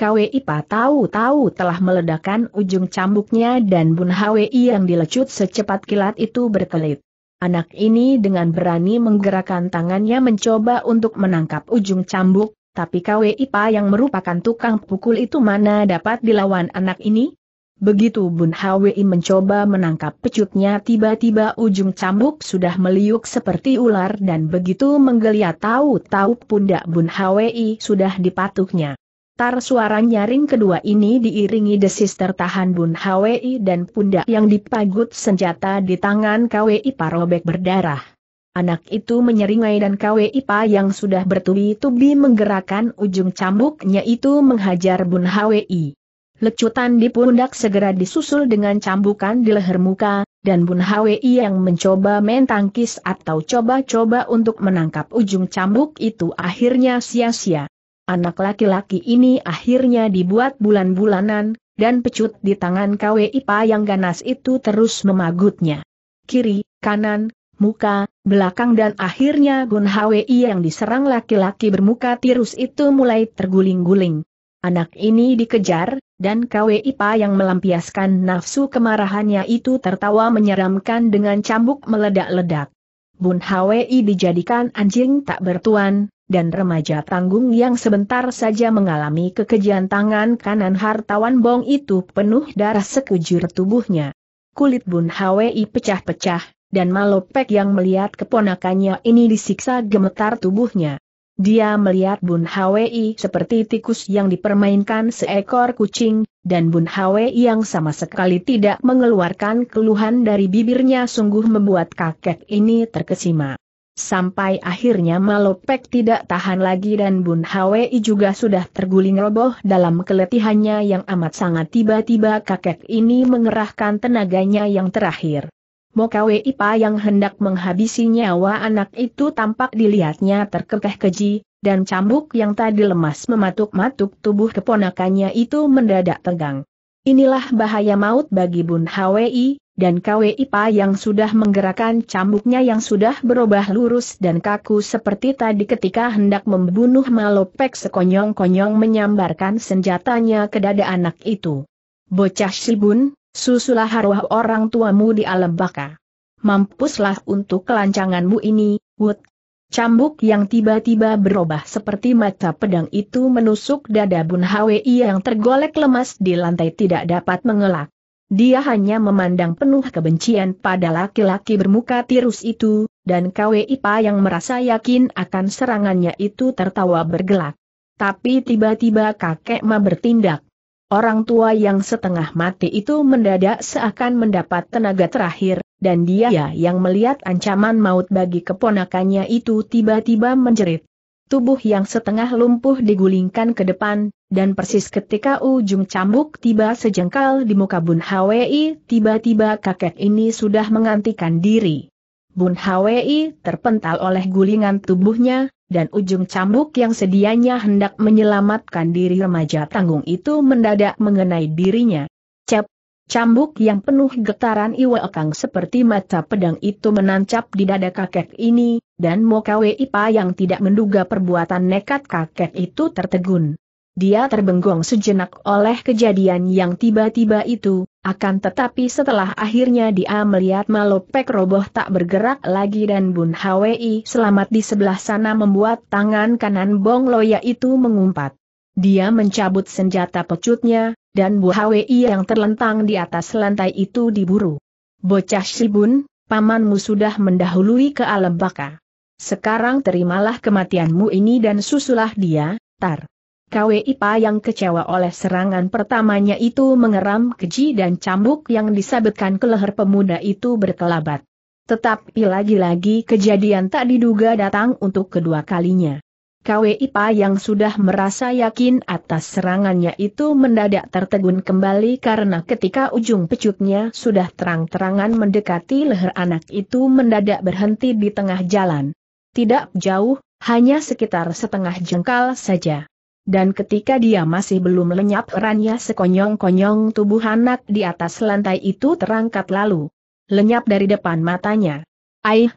Kwe pa tahu-tahu telah meledakkan ujung cambuknya dan Bun Hwi yang dilecut secepat kilat itu berkelit. Anak ini dengan berani menggerakkan tangannya mencoba untuk menangkap ujung cambuk, tapi Kwe pa yang merupakan tukang pukul itu mana dapat dilawan anak ini? Begitu Bun Hwi mencoba menangkap pecutnya tiba-tiba ujung cambuk sudah meliuk seperti ular dan begitu menggeliat tahu-tahu pundak Bun Hwi sudah dipatuknya gemetar suara nyaring kedua ini diiringi desis tertahan Bun Hwi dan pundak yang dipagut senjata di tangan Kwi Parobek berdarah. Anak itu menyeringai dan Kwi Pa yang sudah bertubi-tubi menggerakkan ujung cambuknya itu menghajar Bun Hwi. Lecutan di pundak segera disusul dengan cambukan di leher muka, dan Bun Hwi yang mencoba main atau coba-coba untuk menangkap ujung cambuk itu akhirnya sia-sia. Anak laki-laki ini akhirnya dibuat bulan-bulanan, dan pecut di tangan pa yang ganas itu terus memagutnya. Kiri, kanan, muka, belakang dan akhirnya Gun Hwi yang diserang laki-laki bermuka tirus itu mulai terguling-guling. Anak ini dikejar, dan pa yang melampiaskan nafsu kemarahannya itu tertawa menyeramkan dengan cambuk meledak-ledak. Bun Hwi dijadikan anjing tak bertuan, dan remaja tanggung yang sebentar saja mengalami kekejian tangan kanan hartawan bong itu penuh darah sekujur tubuhnya. Kulit Bun Hwi pecah-pecah, dan Malopek yang melihat keponakannya ini disiksa gemetar tubuhnya. Dia melihat Bun Hwi seperti tikus yang dipermainkan seekor kucing, dan Bun Hwi yang sama sekali tidak mengeluarkan keluhan dari bibirnya sungguh membuat kakek ini terkesima sampai akhirnya Malopek tidak tahan lagi dan Bun Hwi juga sudah terguling roboh dalam keletihannya yang amat sangat tiba-tiba kakek ini mengerahkan tenaganya yang terakhir. Mokawe Ipa yang hendak menghabisi nyawa anak itu tampak dilihatnya terkekeh keji, dan cambuk yang tadi lemas mematuk-matuk tubuh keponakannya itu mendadak tegang. Inilah bahaya maut bagi Bun Hwi, dan KWIPA yang sudah menggerakkan cambuknya yang sudah berubah lurus dan kaku seperti tadi ketika hendak membunuh Malopek sekonyong-konyong menyambarkan senjatanya ke dada anak itu. Bocah Sibun, susulah haruah orang tuamu di alam baka. Mampuslah untuk kelancanganmu ini, Wood. Cambuk yang tiba-tiba berubah seperti mata pedang itu menusuk dada Bun Hwi yang tergolek lemas di lantai tidak dapat mengelak. Dia hanya memandang penuh kebencian pada laki-laki bermuka tirus itu, dan KWIPA yang merasa yakin akan serangannya itu tertawa bergelak. Tapi tiba-tiba kakek Ma bertindak. Orang tua yang setengah mati itu mendadak seakan mendapat tenaga terakhir, dan dia yang melihat ancaman maut bagi keponakannya itu tiba-tiba menjerit. Tubuh yang setengah lumpuh digulingkan ke depan, dan persis ketika ujung cambuk tiba sejengkal di muka Bun Hwi, tiba-tiba kakek ini sudah mengantikan diri. Bun Hwi terpental oleh gulingan tubuhnya, dan ujung cambuk yang sedianya hendak menyelamatkan diri remaja tanggung itu mendadak mengenai dirinya. Cep, cambuk yang penuh getaran iwakang seperti mata pedang itu menancap di dada kakek ini, dan Mokawe Ipa yang tidak menduga perbuatan nekat kakek itu tertegun. Dia terbenggong sejenak oleh kejadian yang tiba-tiba itu, akan tetapi setelah akhirnya dia melihat Malopek roboh tak bergerak lagi dan Bun Hwi selamat di sebelah sana membuat tangan kanan Bong Loya itu mengumpat. Dia mencabut senjata pecutnya, dan Bu Hwi yang terlentang di atas lantai itu diburu. Bocah Bun, pamanmu sudah mendahului ke alam baka. Sekarang terimalah kematianmu ini dan susulah dia, Tar. Ipa yang kecewa oleh serangan pertamanya itu mengeram keji dan cambuk yang disabetkan ke leher pemuda itu berkelabat. Tetapi lagi-lagi kejadian tak diduga datang untuk kedua kalinya. Ipa yang sudah merasa yakin atas serangannya itu mendadak tertegun kembali karena ketika ujung pecutnya sudah terang-terangan mendekati leher anak itu mendadak berhenti di tengah jalan. Tidak jauh, hanya sekitar setengah jengkal saja. Dan ketika dia masih belum lenyap erannya sekonyong-konyong tubuh anak di atas lantai itu terangkat lalu. Lenyap dari depan matanya. Aih!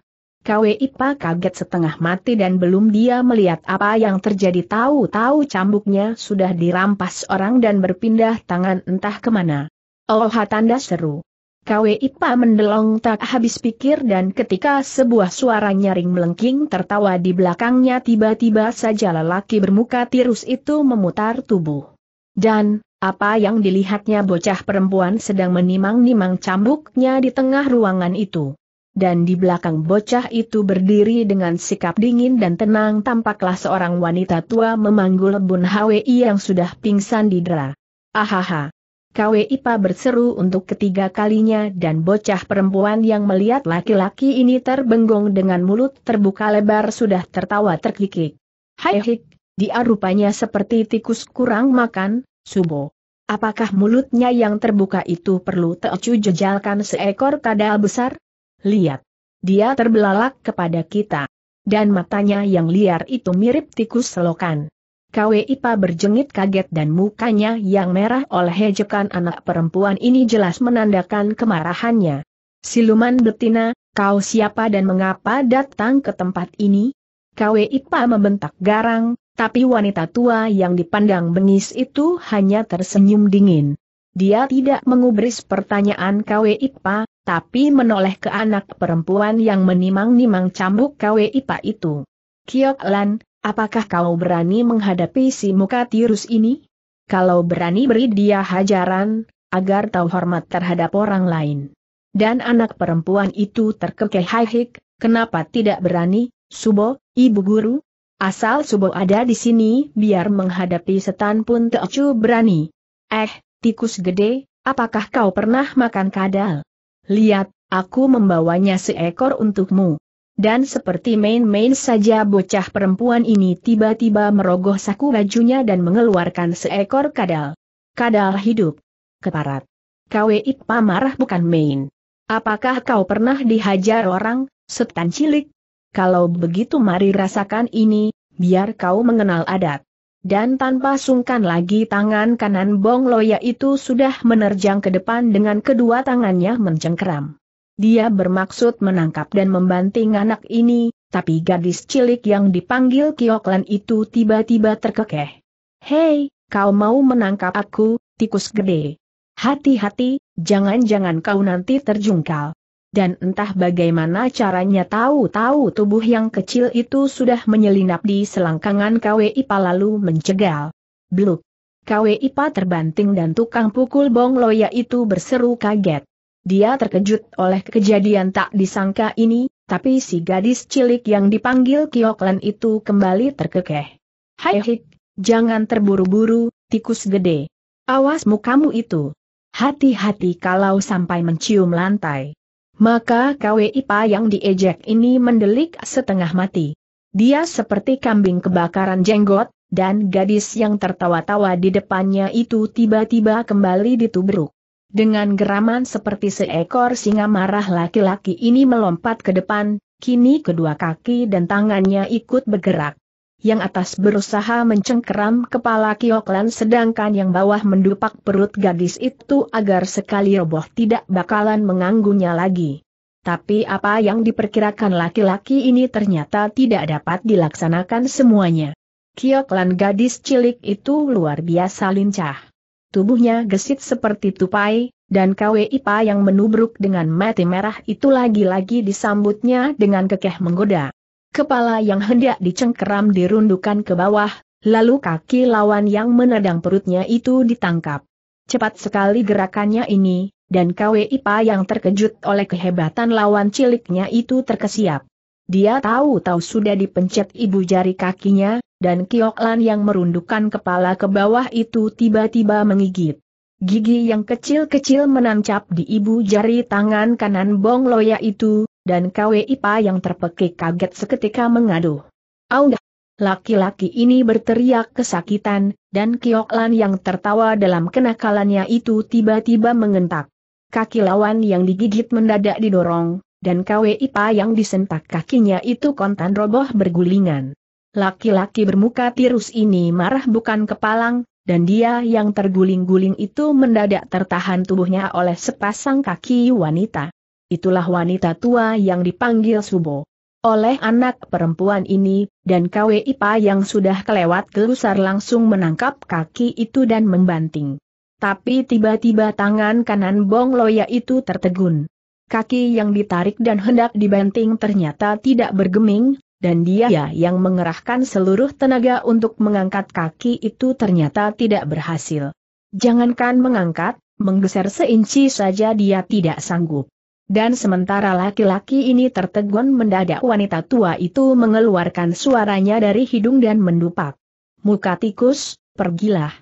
Kwe Ipa kaget setengah mati dan belum dia melihat apa yang terjadi tahu-tahu cambuknya sudah dirampas orang dan berpindah tangan entah kemana. Oh tanda seru. Kwe Ipa mendelong tak habis pikir dan ketika sebuah suara nyaring melengking tertawa di belakangnya tiba-tiba saja lelaki bermuka tirus itu memutar tubuh. Dan, apa yang dilihatnya bocah perempuan sedang menimang-nimang cambuknya di tengah ruangan itu. Dan di belakang bocah itu berdiri dengan sikap dingin dan tenang tampaklah seorang wanita tua memanggul Bun Hwi yang sudah pingsan di dera. Ahaha. KW Ipa berseru untuk ketiga kalinya dan bocah perempuan yang melihat laki-laki ini terbengong dengan mulut terbuka lebar sudah tertawa terkikik. Hai hik, dia rupanya seperti tikus kurang makan, subo. Apakah mulutnya yang terbuka itu perlu teocu jejalkan seekor kadal besar? Lihat. Dia terbelalak kepada kita. Dan matanya yang liar itu mirip tikus selokan. Kwe Ipa berjengit kaget dan mukanya yang merah oleh hejekan anak perempuan ini jelas menandakan kemarahannya. Siluman betina, kau siapa dan mengapa datang ke tempat ini? Kwe Ipa membentak garang, tapi wanita tua yang dipandang bengis itu hanya tersenyum dingin. Dia tidak mengubris pertanyaan Kwe Ipa, tapi menoleh ke anak perempuan yang menimang-nimang cambuk Kwe Ipa itu. Kiok Lan, Apakah kau berani menghadapi si muka tirus ini? Kalau berani beri dia hajaran, agar tahu hormat terhadap orang lain. Dan anak perempuan itu terkekeh-haihik, kenapa tidak berani, Subo, ibu guru? Asal Subo ada di sini, biar menghadapi setan pun Teocu berani. Eh, tikus gede, apakah kau pernah makan kadal? Lihat, aku membawanya seekor untukmu dan seperti main-main saja bocah perempuan ini tiba-tiba merogoh saku bajunya dan mengeluarkan seekor kadal. Kadal hidup. Keparat. KWI pamarah bukan main. Apakah kau pernah dihajar orang, setan cilik? Kalau begitu mari rasakan ini, biar kau mengenal adat. Dan tanpa sungkan lagi tangan kanan Bong Loya itu sudah menerjang ke depan dengan kedua tangannya mencengkeram. Dia bermaksud menangkap dan membanting anak ini, tapi gadis cilik yang dipanggil Kioklan itu tiba-tiba terkekeh. Hei, kau mau menangkap aku, tikus gede. Hati-hati, jangan-jangan kau nanti terjungkal. Dan entah bagaimana caranya tahu-tahu tubuh yang kecil itu sudah menyelinap di selangkangan KWIPA lalu mencegal. Bluk. KWIPA terbanting dan tukang pukul bongloya itu berseru kaget. Dia terkejut oleh kejadian tak disangka ini, tapi si gadis cilik yang dipanggil Kioklan itu kembali terkekeh. Hai hik, jangan terburu-buru, tikus gede. Awas mukamu itu. Hati-hati kalau sampai mencium lantai. Maka KWIPA yang diejek ini mendelik setengah mati. Dia seperti kambing kebakaran jenggot, dan gadis yang tertawa-tawa di depannya itu tiba-tiba kembali ditubruk. Dengan geraman seperti seekor singa marah laki-laki ini melompat ke depan, kini kedua kaki dan tangannya ikut bergerak. Yang atas berusaha mencengkeram kepala Kioklan sedangkan yang bawah mendupak perut gadis itu agar sekali roboh tidak bakalan mengganggunya lagi. Tapi apa yang diperkirakan laki-laki ini ternyata tidak dapat dilaksanakan semuanya. Kioklan gadis cilik itu luar biasa lincah tubuhnya gesit seperti tupai, dan Kwe Ipa yang menubruk dengan mati merah itu lagi-lagi disambutnya dengan kekeh menggoda. Kepala yang hendak dicengkeram dirundukan ke bawah, lalu kaki lawan yang menedang perutnya itu ditangkap. Cepat sekali gerakannya ini, dan Kwe Ipa yang terkejut oleh kehebatan lawan ciliknya itu terkesiap. Dia tahu-tahu sudah dipencet ibu jari kakinya, dan Kioklan yang merundukkan kepala ke bawah itu tiba-tiba menggigit. Gigi yang kecil-kecil menancap di ibu jari tangan kanan Bong Loya itu, dan Kwe Ipa yang terpekik kaget seketika mengadu. Audah! Laki-laki ini berteriak kesakitan, dan Kioklan yang tertawa dalam kenakalannya itu tiba-tiba mengentak. Kaki lawan yang digigit mendadak didorong, dan Ipa yang disentak kakinya itu kontan roboh bergulingan. Laki-laki bermuka tirus ini marah bukan kepalang, dan dia yang terguling-guling itu mendadak tertahan tubuhnya oleh sepasang kaki wanita. Itulah wanita tua yang dipanggil Subo. Oleh anak perempuan ini, dan Ipa yang sudah kelewat gelusar langsung menangkap kaki itu dan membanting. Tapi tiba-tiba tangan kanan Bong Loya itu tertegun. Kaki yang ditarik dan hendak dibanting ternyata tidak bergeming, dan dia ya yang mengerahkan seluruh tenaga untuk mengangkat kaki itu ternyata tidak berhasil. Jangankan mengangkat, menggeser seinci saja dia tidak sanggup. Dan sementara laki-laki ini tertegun mendadak wanita tua itu mengeluarkan suaranya dari hidung dan mendupak. Muka tikus, pergilah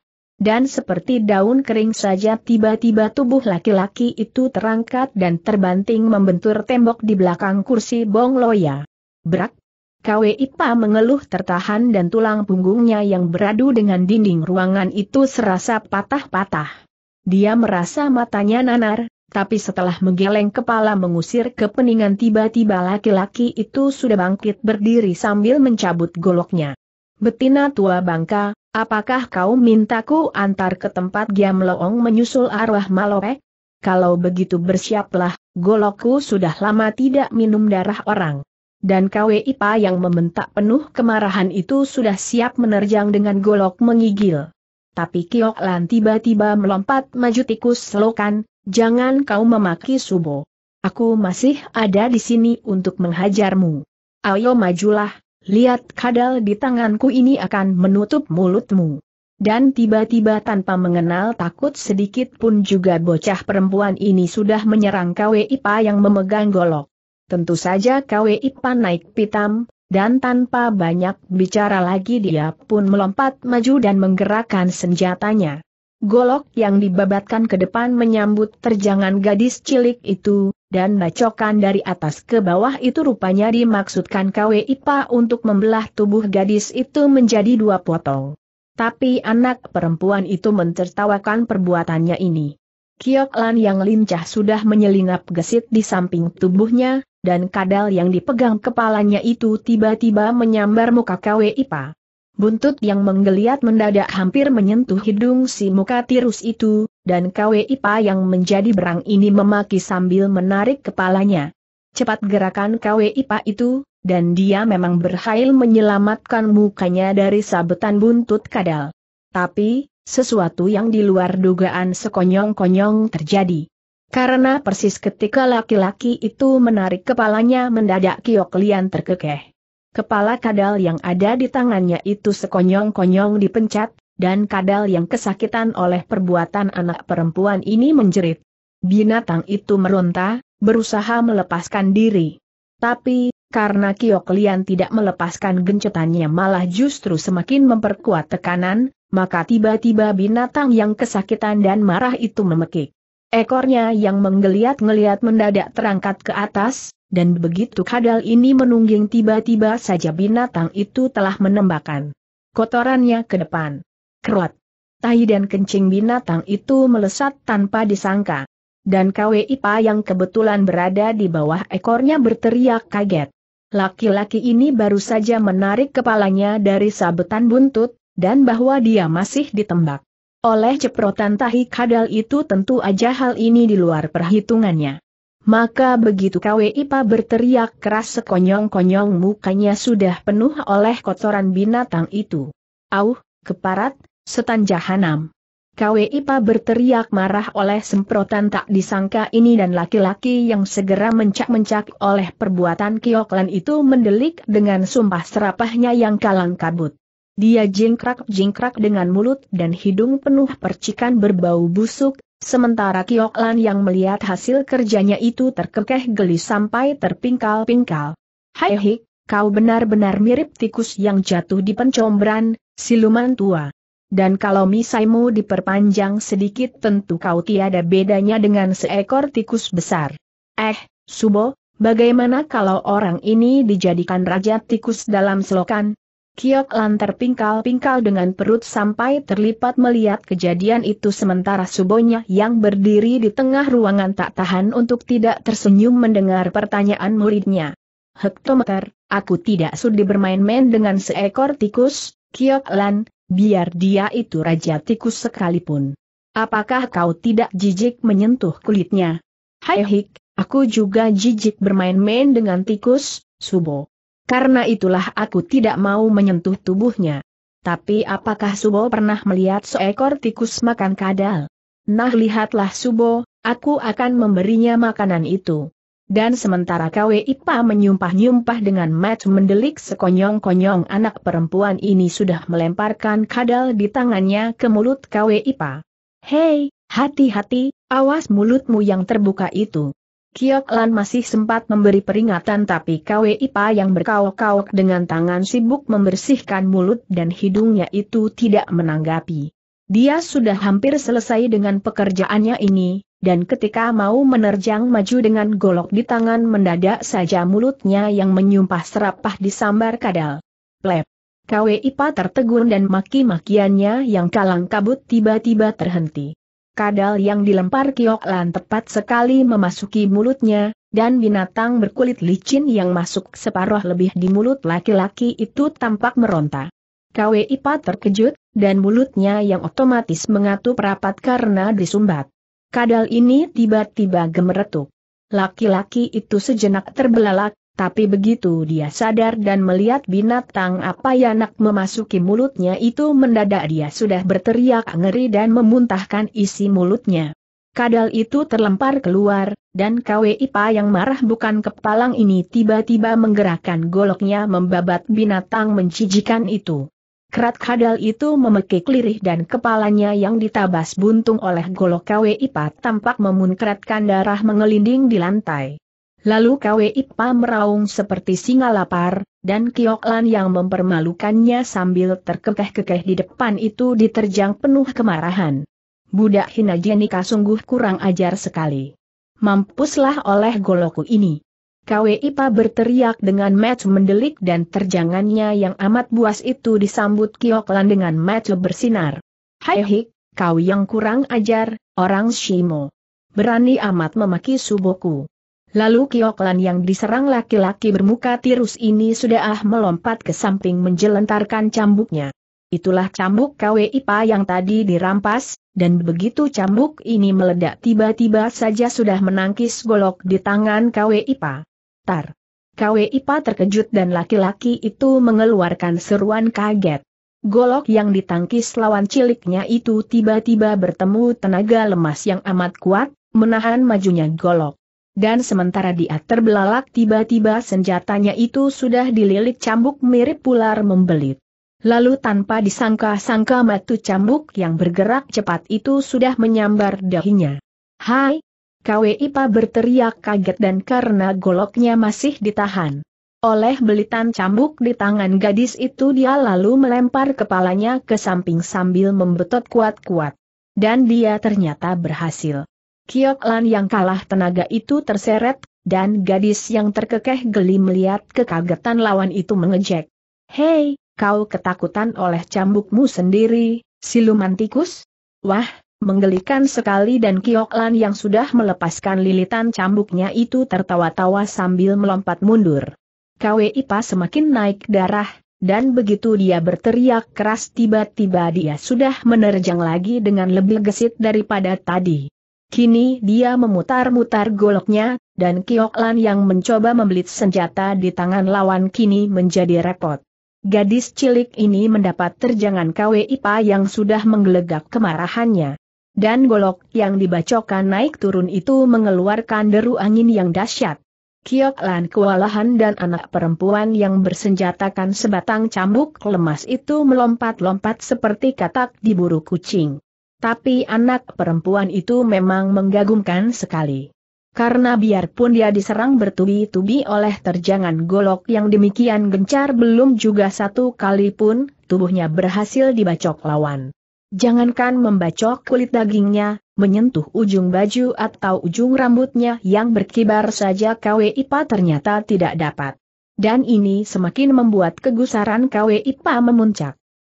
dan seperti daun kering saja tiba-tiba tubuh laki-laki itu terangkat dan terbanting membentur tembok di belakang kursi Bong Loya. Brak! Kwe Ipa mengeluh tertahan dan tulang punggungnya yang beradu dengan dinding ruangan itu serasa patah-patah. Dia merasa matanya nanar, tapi setelah menggeleng kepala mengusir kepeningan, tiba-tiba laki-laki itu sudah bangkit berdiri sambil mencabut goloknya. Betina tua bangka, Apakah kau mintaku antar ke tempat Giam Loong menyusul arwah Malore? Kalau begitu bersiaplah, golokku sudah lama tidak minum darah orang. Dan KW Ipa yang membentak penuh kemarahan itu sudah siap menerjang dengan golok mengigil. Tapi Kiok Lan tiba-tiba melompat maju tikus selokan, jangan kau memaki Subo. Aku masih ada di sini untuk menghajarmu. Ayo majulah, Lihat kadal di tanganku ini akan menutup mulutmu. Dan tiba-tiba tanpa mengenal takut sedikit pun juga bocah perempuan ini sudah menyerang KW yang memegang golok. Tentu saja KW Ipa naik pitam, dan tanpa banyak bicara lagi dia pun melompat maju dan menggerakkan senjatanya. Golok yang dibabatkan ke depan menyambut terjangan gadis cilik itu, dan bacokan dari atas ke bawah itu rupanya dimaksudkan KW Ipa untuk membelah tubuh gadis itu menjadi dua potong. Tapi anak perempuan itu mentertawakan perbuatannya ini. Kiok Lan yang lincah sudah menyelinap gesit di samping tubuhnya, dan kadal yang dipegang kepalanya itu tiba-tiba menyambar muka KW Ipa. Buntut yang menggeliat mendadak hampir menyentuh hidung si muka tirus itu, dan Ipa yang menjadi berang ini memaki sambil menarik kepalanya. Cepat gerakan Ipa itu, dan dia memang berhail menyelamatkan mukanya dari sabetan buntut kadal. Tapi, sesuatu yang di luar dugaan sekonyong-konyong terjadi. Karena persis ketika laki-laki itu menarik kepalanya mendadak Kiok Lian terkekeh. Kepala kadal yang ada di tangannya itu sekonyong-konyong dipencet, dan kadal yang kesakitan oleh perbuatan anak perempuan ini menjerit. Binatang itu meronta, berusaha melepaskan diri. Tapi, karena Kiok tidak melepaskan gencetannya malah justru semakin memperkuat tekanan, maka tiba-tiba binatang yang kesakitan dan marah itu memekik. Ekornya yang menggeliat-ngeliat mendadak terangkat ke atas, dan begitu kadal ini menungging tiba-tiba saja binatang itu telah menembakkan kotorannya ke depan. Kerot. Tai dan kencing binatang itu melesat tanpa disangka. Dan Ipa yang kebetulan berada di bawah ekornya berteriak kaget. Laki-laki ini baru saja menarik kepalanya dari sabetan buntut, dan bahwa dia masih ditembak. Oleh ceprotan tahi kadal itu tentu aja hal ini di luar perhitungannya. Maka begitu Ipa berteriak keras sekonyong-konyong mukanya sudah penuh oleh kotoran binatang itu. Auh, keparat, Setan Jahanam. KWIPA berteriak marah oleh semprotan tak disangka ini dan laki-laki yang segera mencak-mencak oleh perbuatan Kioklan itu mendelik dengan sumpah serapahnya yang kalang kabut. Dia jingkrak-jingkrak dengan mulut dan hidung penuh percikan berbau busuk, sementara Kioklan yang melihat hasil kerjanya itu terkekeh geli sampai terpingkal-pingkal. Hai hik, kau benar-benar mirip tikus yang jatuh di pencombran, siluman tua dan kalau misaimu diperpanjang sedikit tentu kau tiada bedanya dengan seekor tikus besar. Eh, Subo, bagaimana kalau orang ini dijadikan raja tikus dalam selokan? Kiok Lan terpingkal-pingkal dengan perut sampai terlipat melihat kejadian itu sementara Subonya yang berdiri di tengah ruangan tak tahan untuk tidak tersenyum mendengar pertanyaan muridnya. Hektometer, aku tidak sudi bermain-main dengan seekor tikus, Kiok Lan, biar dia itu raja tikus sekalipun. Apakah kau tidak jijik menyentuh kulitnya? Hai hik, aku juga jijik bermain-main dengan tikus, Subo. Karena itulah aku tidak mau menyentuh tubuhnya. Tapi apakah Subo pernah melihat seekor tikus makan kadal? Nah lihatlah Subo, aku akan memberinya makanan itu. Dan sementara KW Ipa menyumpah-nyumpah dengan match mendelik sekonyong-konyong anak perempuan ini sudah melemparkan kadal di tangannya ke mulut KW Ipa. Hei, hati-hati, awas mulutmu yang terbuka itu. Kiok Lan masih sempat memberi peringatan tapi Ipa yang berkaok-kaok dengan tangan sibuk membersihkan mulut dan hidungnya itu tidak menanggapi. Dia sudah hampir selesai dengan pekerjaannya ini, dan ketika mau menerjang maju dengan golok di tangan mendadak saja mulutnya yang menyumpah serapah disambar kadal. Plep. KW Ipa tertegun dan maki-makiannya yang kalang kabut tiba-tiba terhenti. Kadal yang dilempar Kiok Lan tepat sekali memasuki mulutnya, dan binatang berkulit licin yang masuk separuh lebih di mulut laki-laki itu tampak meronta. KW Ipa terkejut, dan mulutnya yang otomatis mengatup rapat karena disumbat. Kadal ini tiba-tiba gemeretuk. Laki-laki itu sejenak terbelalak, tapi begitu dia sadar dan melihat binatang apa yang nak memasuki mulutnya itu mendadak dia sudah berteriak ngeri dan memuntahkan isi mulutnya. Kadal itu terlempar keluar, dan KWIPA yang marah bukan kepalang ini tiba-tiba menggerakkan goloknya membabat binatang menjijikan itu. Kerat kadal itu memekik lirih dan kepalanya yang ditabas buntung oleh golok Kwe Ipat tampak memunkratkan darah mengelinding di lantai. Lalu Kwe Ipa meraung seperti singa lapar, dan Kioklan yang mempermalukannya sambil terkekeh-kekeh di depan itu diterjang penuh kemarahan. Budak hina sungguh kurang ajar sekali. Mampuslah oleh Goloku ini. Kwipa berteriak dengan match mendelik dan terjangannya yang amat buas itu disambut Kioklan dengan match bersinar. Hai hik, kau yang kurang ajar, orang Shimo. Berani amat memaki suboku. Lalu Kioklan yang diserang laki-laki bermuka tirus ini sudah ah melompat ke samping menjelentarkan cambuknya. Itulah cambuk Kwipa yang tadi dirampas, dan begitu cambuk ini meledak tiba-tiba saja sudah menangkis golok di tangan Kwipa. Tar. KW Ipa terkejut dan laki-laki itu mengeluarkan seruan kaget. Golok yang ditangkis lawan ciliknya itu tiba-tiba bertemu tenaga lemas yang amat kuat, menahan majunya golok. Dan sementara dia terbelalak tiba-tiba senjatanya itu sudah dililit cambuk mirip ular membelit. Lalu tanpa disangka-sangka matu cambuk yang bergerak cepat itu sudah menyambar dahinya. Hai, Kwipa berteriak kaget dan karena goloknya masih ditahan. Oleh belitan cambuk di tangan gadis itu dia lalu melempar kepalanya ke samping sambil membetot kuat-kuat. Dan dia ternyata berhasil. Kiok Lan yang kalah tenaga itu terseret, dan gadis yang terkekeh geli melihat kekagetan lawan itu mengejek. Hei, kau ketakutan oleh cambukmu sendiri, siluman tikus? Wah, Menggelikan sekali dan Kioklan yang sudah melepaskan lilitan cambuknya itu tertawa-tawa sambil melompat mundur. Kwipa semakin naik darah, dan begitu dia berteriak keras tiba-tiba dia sudah menerjang lagi dengan lebih gesit daripada tadi. Kini dia memutar-mutar goloknya, dan Kioklan yang mencoba membelit senjata di tangan lawan kini menjadi repot. Gadis cilik ini mendapat terjangan Kwipa yang sudah menggelegak kemarahannya. Dan golok yang dibacokan naik turun itu mengeluarkan deru angin yang dahsyat. Kiok Lan kewalahan dan anak perempuan yang bersenjatakan sebatang cambuk lemas itu melompat-lompat seperti katak diburu kucing. Tapi anak perempuan itu memang menggagumkan sekali. Karena biarpun dia diserang bertubi-tubi oleh terjangan golok yang demikian gencar belum juga satu kali pun tubuhnya berhasil dibacok lawan. Jangankan membacok kulit dagingnya, menyentuh ujung baju atau ujung rambutnya yang berkibar saja KW IPA ternyata tidak dapat. Dan ini semakin membuat kegusaran KW IPA memuncak.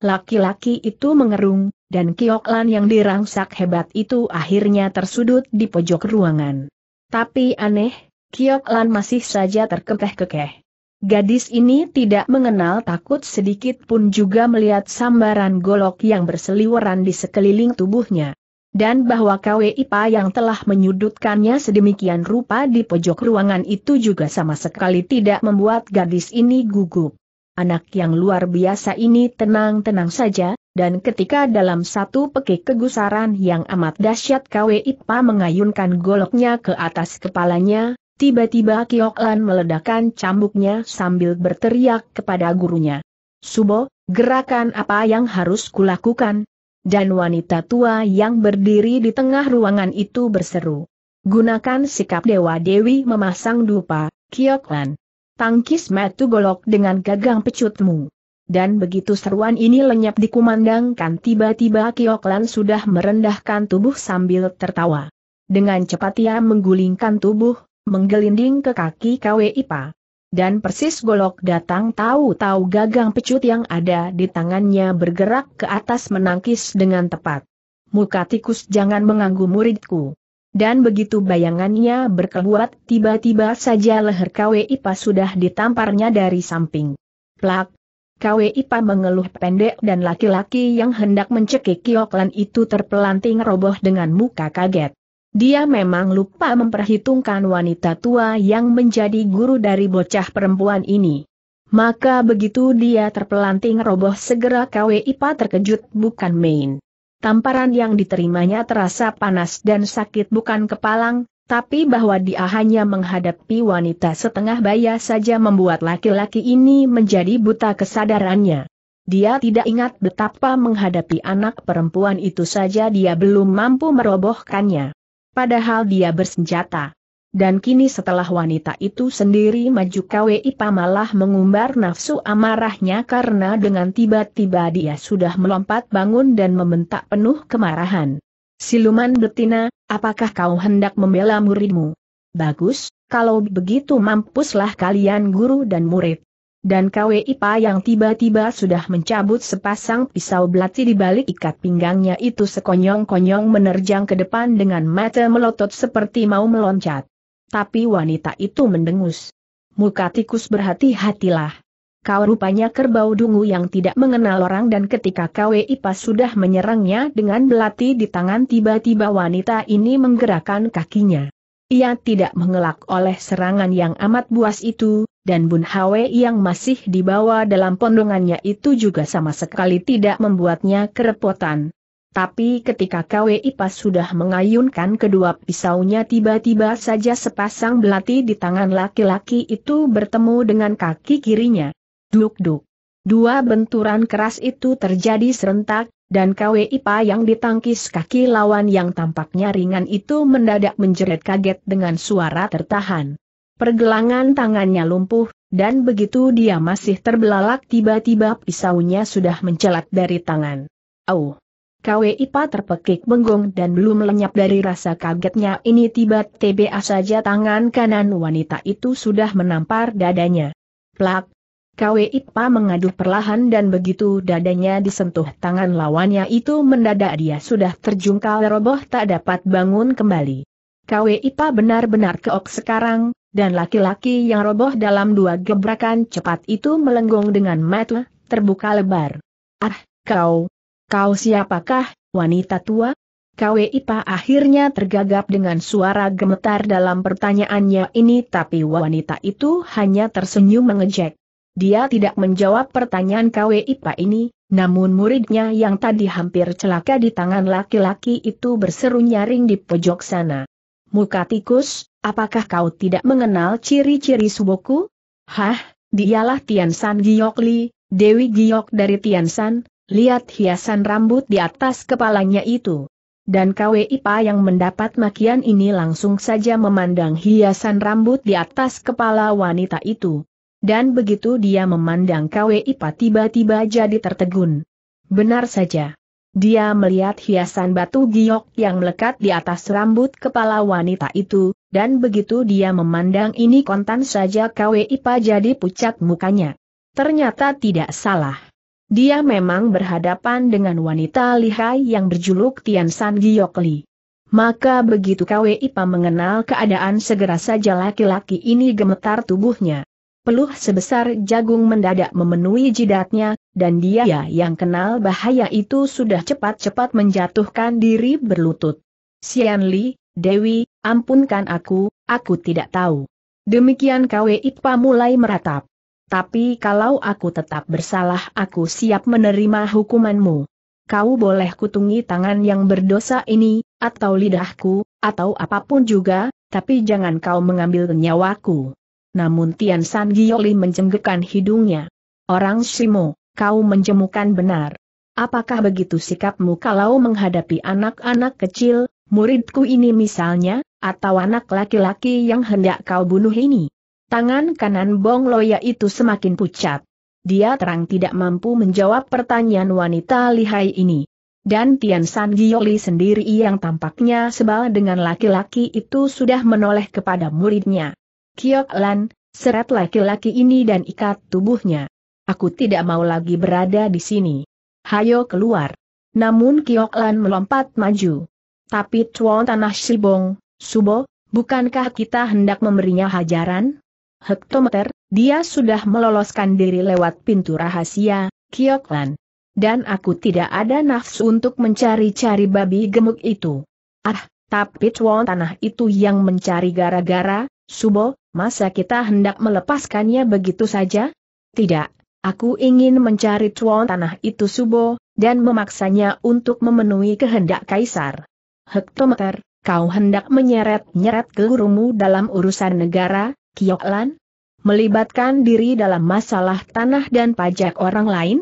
Laki-laki itu mengerung, dan Kioklan yang dirangsak hebat itu akhirnya tersudut di pojok ruangan. Tapi aneh, Kioklan masih saja terkekeh-kekeh. Gadis ini tidak mengenal takut sedikit pun juga melihat sambaran golok yang berseliweran di sekeliling tubuhnya. Dan bahwa KWIPA yang telah menyudutkannya sedemikian rupa di pojok ruangan itu juga sama sekali tidak membuat gadis ini gugup. Anak yang luar biasa ini tenang-tenang saja, dan ketika dalam satu pekik kegusaran yang amat dahsyat KWIPA mengayunkan goloknya ke atas kepalanya, Tiba-tiba Kioklan meledakkan cambuknya sambil berteriak kepada gurunya. Subo, gerakan apa yang harus kulakukan? Dan wanita tua yang berdiri di tengah ruangan itu berseru. Gunakan sikap Dewa Dewi memasang dupa, Kioklan. Tangkis metu golok dengan gagang pecutmu. Dan begitu seruan ini lenyap dikumandangkan tiba-tiba Kioklan sudah merendahkan tubuh sambil tertawa. Dengan cepat ia menggulingkan tubuh, menggelinding ke kaki Ipa. Dan persis golok datang tahu-tahu gagang pecut yang ada di tangannya bergerak ke atas menangkis dengan tepat. Muka tikus jangan mengganggu muridku. Dan begitu bayangannya berkeluat, tiba-tiba saja leher Ipa sudah ditamparnya dari samping. Plak! Ipa mengeluh pendek dan laki-laki yang hendak mencekik Kioklan itu terpelanting roboh dengan muka kaget. Dia memang lupa memperhitungkan wanita tua yang menjadi guru dari bocah perempuan ini. Maka begitu dia terpelanting roboh segera Ipa terkejut bukan main. Tamparan yang diterimanya terasa panas dan sakit bukan kepalang, tapi bahwa dia hanya menghadapi wanita setengah baya saja membuat laki-laki ini menjadi buta kesadarannya. Dia tidak ingat betapa menghadapi anak perempuan itu saja dia belum mampu merobohkannya padahal dia bersenjata. Dan kini setelah wanita itu sendiri maju KWIPA malah mengumbar nafsu amarahnya karena dengan tiba-tiba dia sudah melompat bangun dan membentak penuh kemarahan. Siluman betina, apakah kau hendak membela muridmu? Bagus, kalau begitu mampuslah kalian guru dan murid dan KWIPA yang tiba-tiba sudah mencabut sepasang pisau belati di balik ikat pinggangnya itu sekonyong-konyong menerjang ke depan dengan mata melotot seperti mau meloncat. Tapi wanita itu mendengus. Muka tikus berhati-hatilah. Kau rupanya kerbau dungu yang tidak mengenal orang dan ketika KWIPA sudah menyerangnya dengan belati di tangan tiba-tiba wanita ini menggerakkan kakinya. Ia tidak mengelak oleh serangan yang amat buas itu, dan Bun Hwe yang masih dibawa dalam pondongannya itu juga sama sekali tidak membuatnya kerepotan. Tapi ketika Kwe Ipas sudah mengayunkan kedua pisaunya tiba-tiba saja sepasang belati di tangan laki-laki itu bertemu dengan kaki kirinya. Duk-duk. Dua benturan keras itu terjadi serentak, dan KW Ipa yang ditangkis kaki lawan yang tampaknya ringan itu mendadak menjerit kaget dengan suara tertahan. Pergelangan tangannya lumpuh, dan begitu dia masih terbelalak tiba-tiba pisaunya sudah mencelat dari tangan. Au! Ipa terpekik menggong dan belum lenyap dari rasa kagetnya ini tiba-tiba saja tangan kanan wanita itu sudah menampar dadanya. Plak, Kwe Ipa mengaduh perlahan dan begitu dadanya disentuh tangan lawannya itu mendadak dia sudah terjungkal roboh tak dapat bangun kembali. Kwe Ipa benar-benar keok sekarang, dan laki-laki yang roboh dalam dua gebrakan cepat itu melenggong dengan mata, terbuka lebar. Ah, kau! Kau siapakah, wanita tua? Kwe Ipa akhirnya tergagap dengan suara gemetar dalam pertanyaannya ini tapi wanita itu hanya tersenyum mengejek. Dia tidak menjawab pertanyaan KWIPA ini, namun muridnya yang tadi hampir celaka di tangan laki-laki itu berseru nyaring di pojok sana. Muka tikus, apakah kau tidak mengenal ciri-ciri suboku? Hah, dialah Tian San Giok Dewi Giok dari Tian San, lihat hiasan rambut di atas kepalanya itu. Dan KWIPA yang mendapat makian ini langsung saja memandang hiasan rambut di atas kepala wanita itu. Dan begitu dia memandang Kwe Ipa tiba-tiba jadi tertegun. Benar saja. Dia melihat hiasan batu giok yang melekat di atas rambut kepala wanita itu, dan begitu dia memandang ini kontan saja Kwe Ipa jadi pucat mukanya. Ternyata tidak salah. Dia memang berhadapan dengan wanita lihai yang berjuluk Tian San Giok Maka begitu Kwe Ipa mengenal keadaan segera saja laki-laki ini gemetar tubuhnya peluh sebesar jagung mendadak memenuhi jidatnya, dan dia yang kenal bahaya itu sudah cepat-cepat menjatuhkan diri berlutut. Sian Li, Dewi, ampunkan aku, aku tidak tahu. Demikian Kwe Ipa mulai meratap. Tapi kalau aku tetap bersalah aku siap menerima hukumanmu. Kau boleh kutungi tangan yang berdosa ini, atau lidahku, atau apapun juga, tapi jangan kau mengambil nyawaku. Namun Tian San Gioli menjenggekan hidungnya. Orang Shimo, kau menjemukan benar. Apakah begitu sikapmu kalau menghadapi anak-anak kecil, muridku ini misalnya, atau anak laki-laki yang hendak kau bunuh ini? Tangan kanan Bong Loya itu semakin pucat. Dia terang tidak mampu menjawab pertanyaan wanita lihai ini. Dan Tian San Gioli sendiri yang tampaknya sebal dengan laki-laki itu sudah menoleh kepada muridnya. Kiok Lan, seret laki-laki ini dan ikat tubuhnya. Aku tidak mau lagi berada di sini. Hayo keluar. Namun Kiok Lan melompat maju. Tapi Tuan Tanah Sibong, Subo, bukankah kita hendak memberinya hajaran? Hektometer, dia sudah meloloskan diri lewat pintu rahasia, Kiok Lan. Dan aku tidak ada nafsu untuk mencari-cari babi gemuk itu. Ah, tapi Tuan tanah itu yang mencari gara-gara, Subo, masa kita hendak melepaskannya begitu saja? Tidak, aku ingin mencari tuan tanah itu Subo, dan memaksanya untuk memenuhi kehendak Kaisar. Hektometer, kau hendak menyeret-nyeret gurumu dalam urusan negara, Kioklan? Melibatkan diri dalam masalah tanah dan pajak orang lain?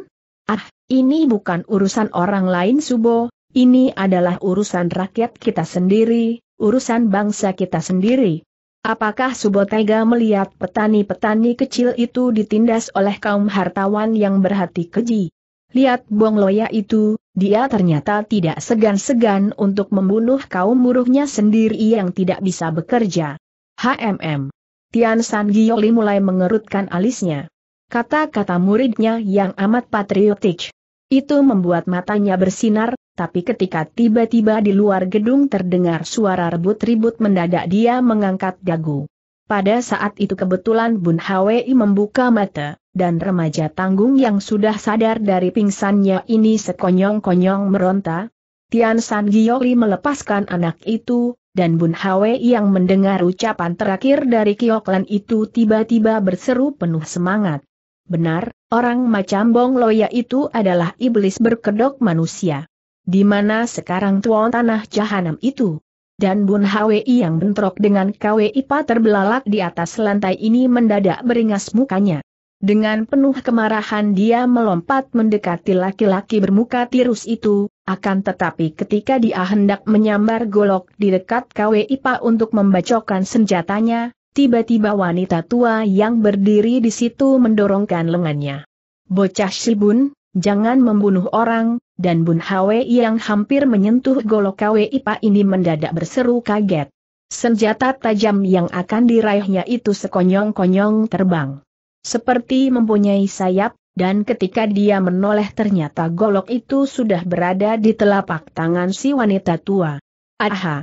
Ah, ini bukan urusan orang lain Subo, ini adalah urusan rakyat kita sendiri, urusan bangsa kita sendiri. Apakah Subotega melihat petani-petani kecil itu ditindas oleh kaum hartawan yang berhati keji? Lihat Bong Loya itu, dia ternyata tidak segan-segan untuk membunuh kaum buruhnya sendiri yang tidak bisa bekerja. HMM. Tian San Giyoli mulai mengerutkan alisnya. Kata-kata muridnya yang amat patriotik. Itu membuat matanya bersinar, tapi ketika tiba-tiba di luar gedung terdengar suara rebut-ribut mendadak dia mengangkat dagu. Pada saat itu kebetulan Bun Hwi membuka mata, dan remaja tanggung yang sudah sadar dari pingsannya ini sekonyong-konyong meronta. Tian San Giyoli melepaskan anak itu, dan Bun Hwi yang mendengar ucapan terakhir dari Kioklan itu tiba-tiba berseru penuh semangat. Benar, orang macam Bong Loya itu adalah iblis berkedok manusia. Di mana sekarang tuan tanah jahanam itu? Dan Bun Hwi yang bentrok dengan Kwi Ipa terbelalak di atas lantai ini mendadak beringas mukanya. Dengan penuh kemarahan dia melompat mendekati laki-laki bermuka tirus itu, akan tetapi ketika dia hendak menyambar golok di dekat Kwi Ipa untuk membacokan senjatanya, tiba-tiba wanita tua yang berdiri di situ mendorongkan lengannya. Bocah Sibun, jangan membunuh orang, dan Bun Hwe yang hampir menyentuh golok Ipa ini mendadak berseru kaget. Senjata tajam yang akan diraihnya itu sekonyong-konyong terbang. Seperti mempunyai sayap, dan ketika dia menoleh ternyata golok itu sudah berada di telapak tangan si wanita tua. Aha!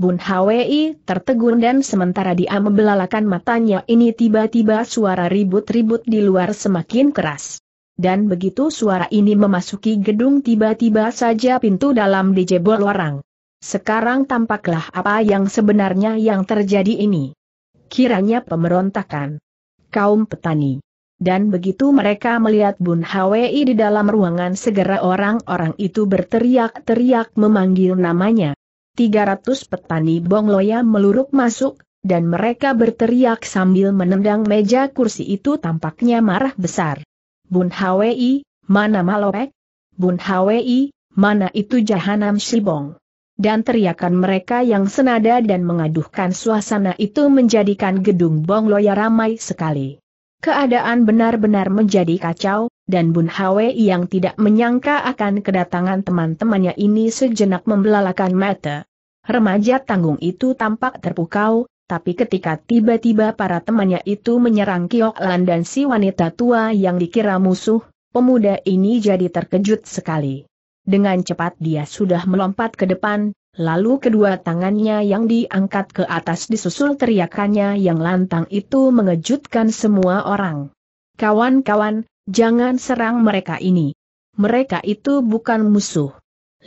Bun Hwi tertegun dan sementara dia membelalakan matanya ini tiba-tiba suara ribut-ribut di luar semakin keras dan begitu suara ini memasuki gedung tiba-tiba saja pintu dalam dijebol orang. Sekarang tampaklah apa yang sebenarnya yang terjadi ini. Kiranya pemberontakan. Kaum petani. Dan begitu mereka melihat Bun Hwi di dalam ruangan segera orang-orang itu berteriak-teriak memanggil namanya. 300 petani Bongloya meluruk masuk, dan mereka berteriak sambil menendang meja kursi itu tampaknya marah besar. Bun Hwi, mana Malopek? Bun Hwi, mana itu Jahanam Sibong? Dan teriakan mereka yang senada dan mengaduhkan suasana itu menjadikan gedung Bongloya ramai sekali. Keadaan benar-benar menjadi kacau, dan Bun Hwi yang tidak menyangka akan kedatangan teman-temannya ini sejenak membelalakan mata. Remaja tanggung itu tampak terpukau, tapi ketika tiba-tiba para temannya itu menyerang Kiok Lan dan si wanita tua yang dikira musuh, pemuda ini jadi terkejut sekali. Dengan cepat dia sudah melompat ke depan, lalu kedua tangannya yang diangkat ke atas disusul teriakannya yang lantang itu mengejutkan semua orang. Kawan-kawan, jangan serang mereka ini. Mereka itu bukan musuh.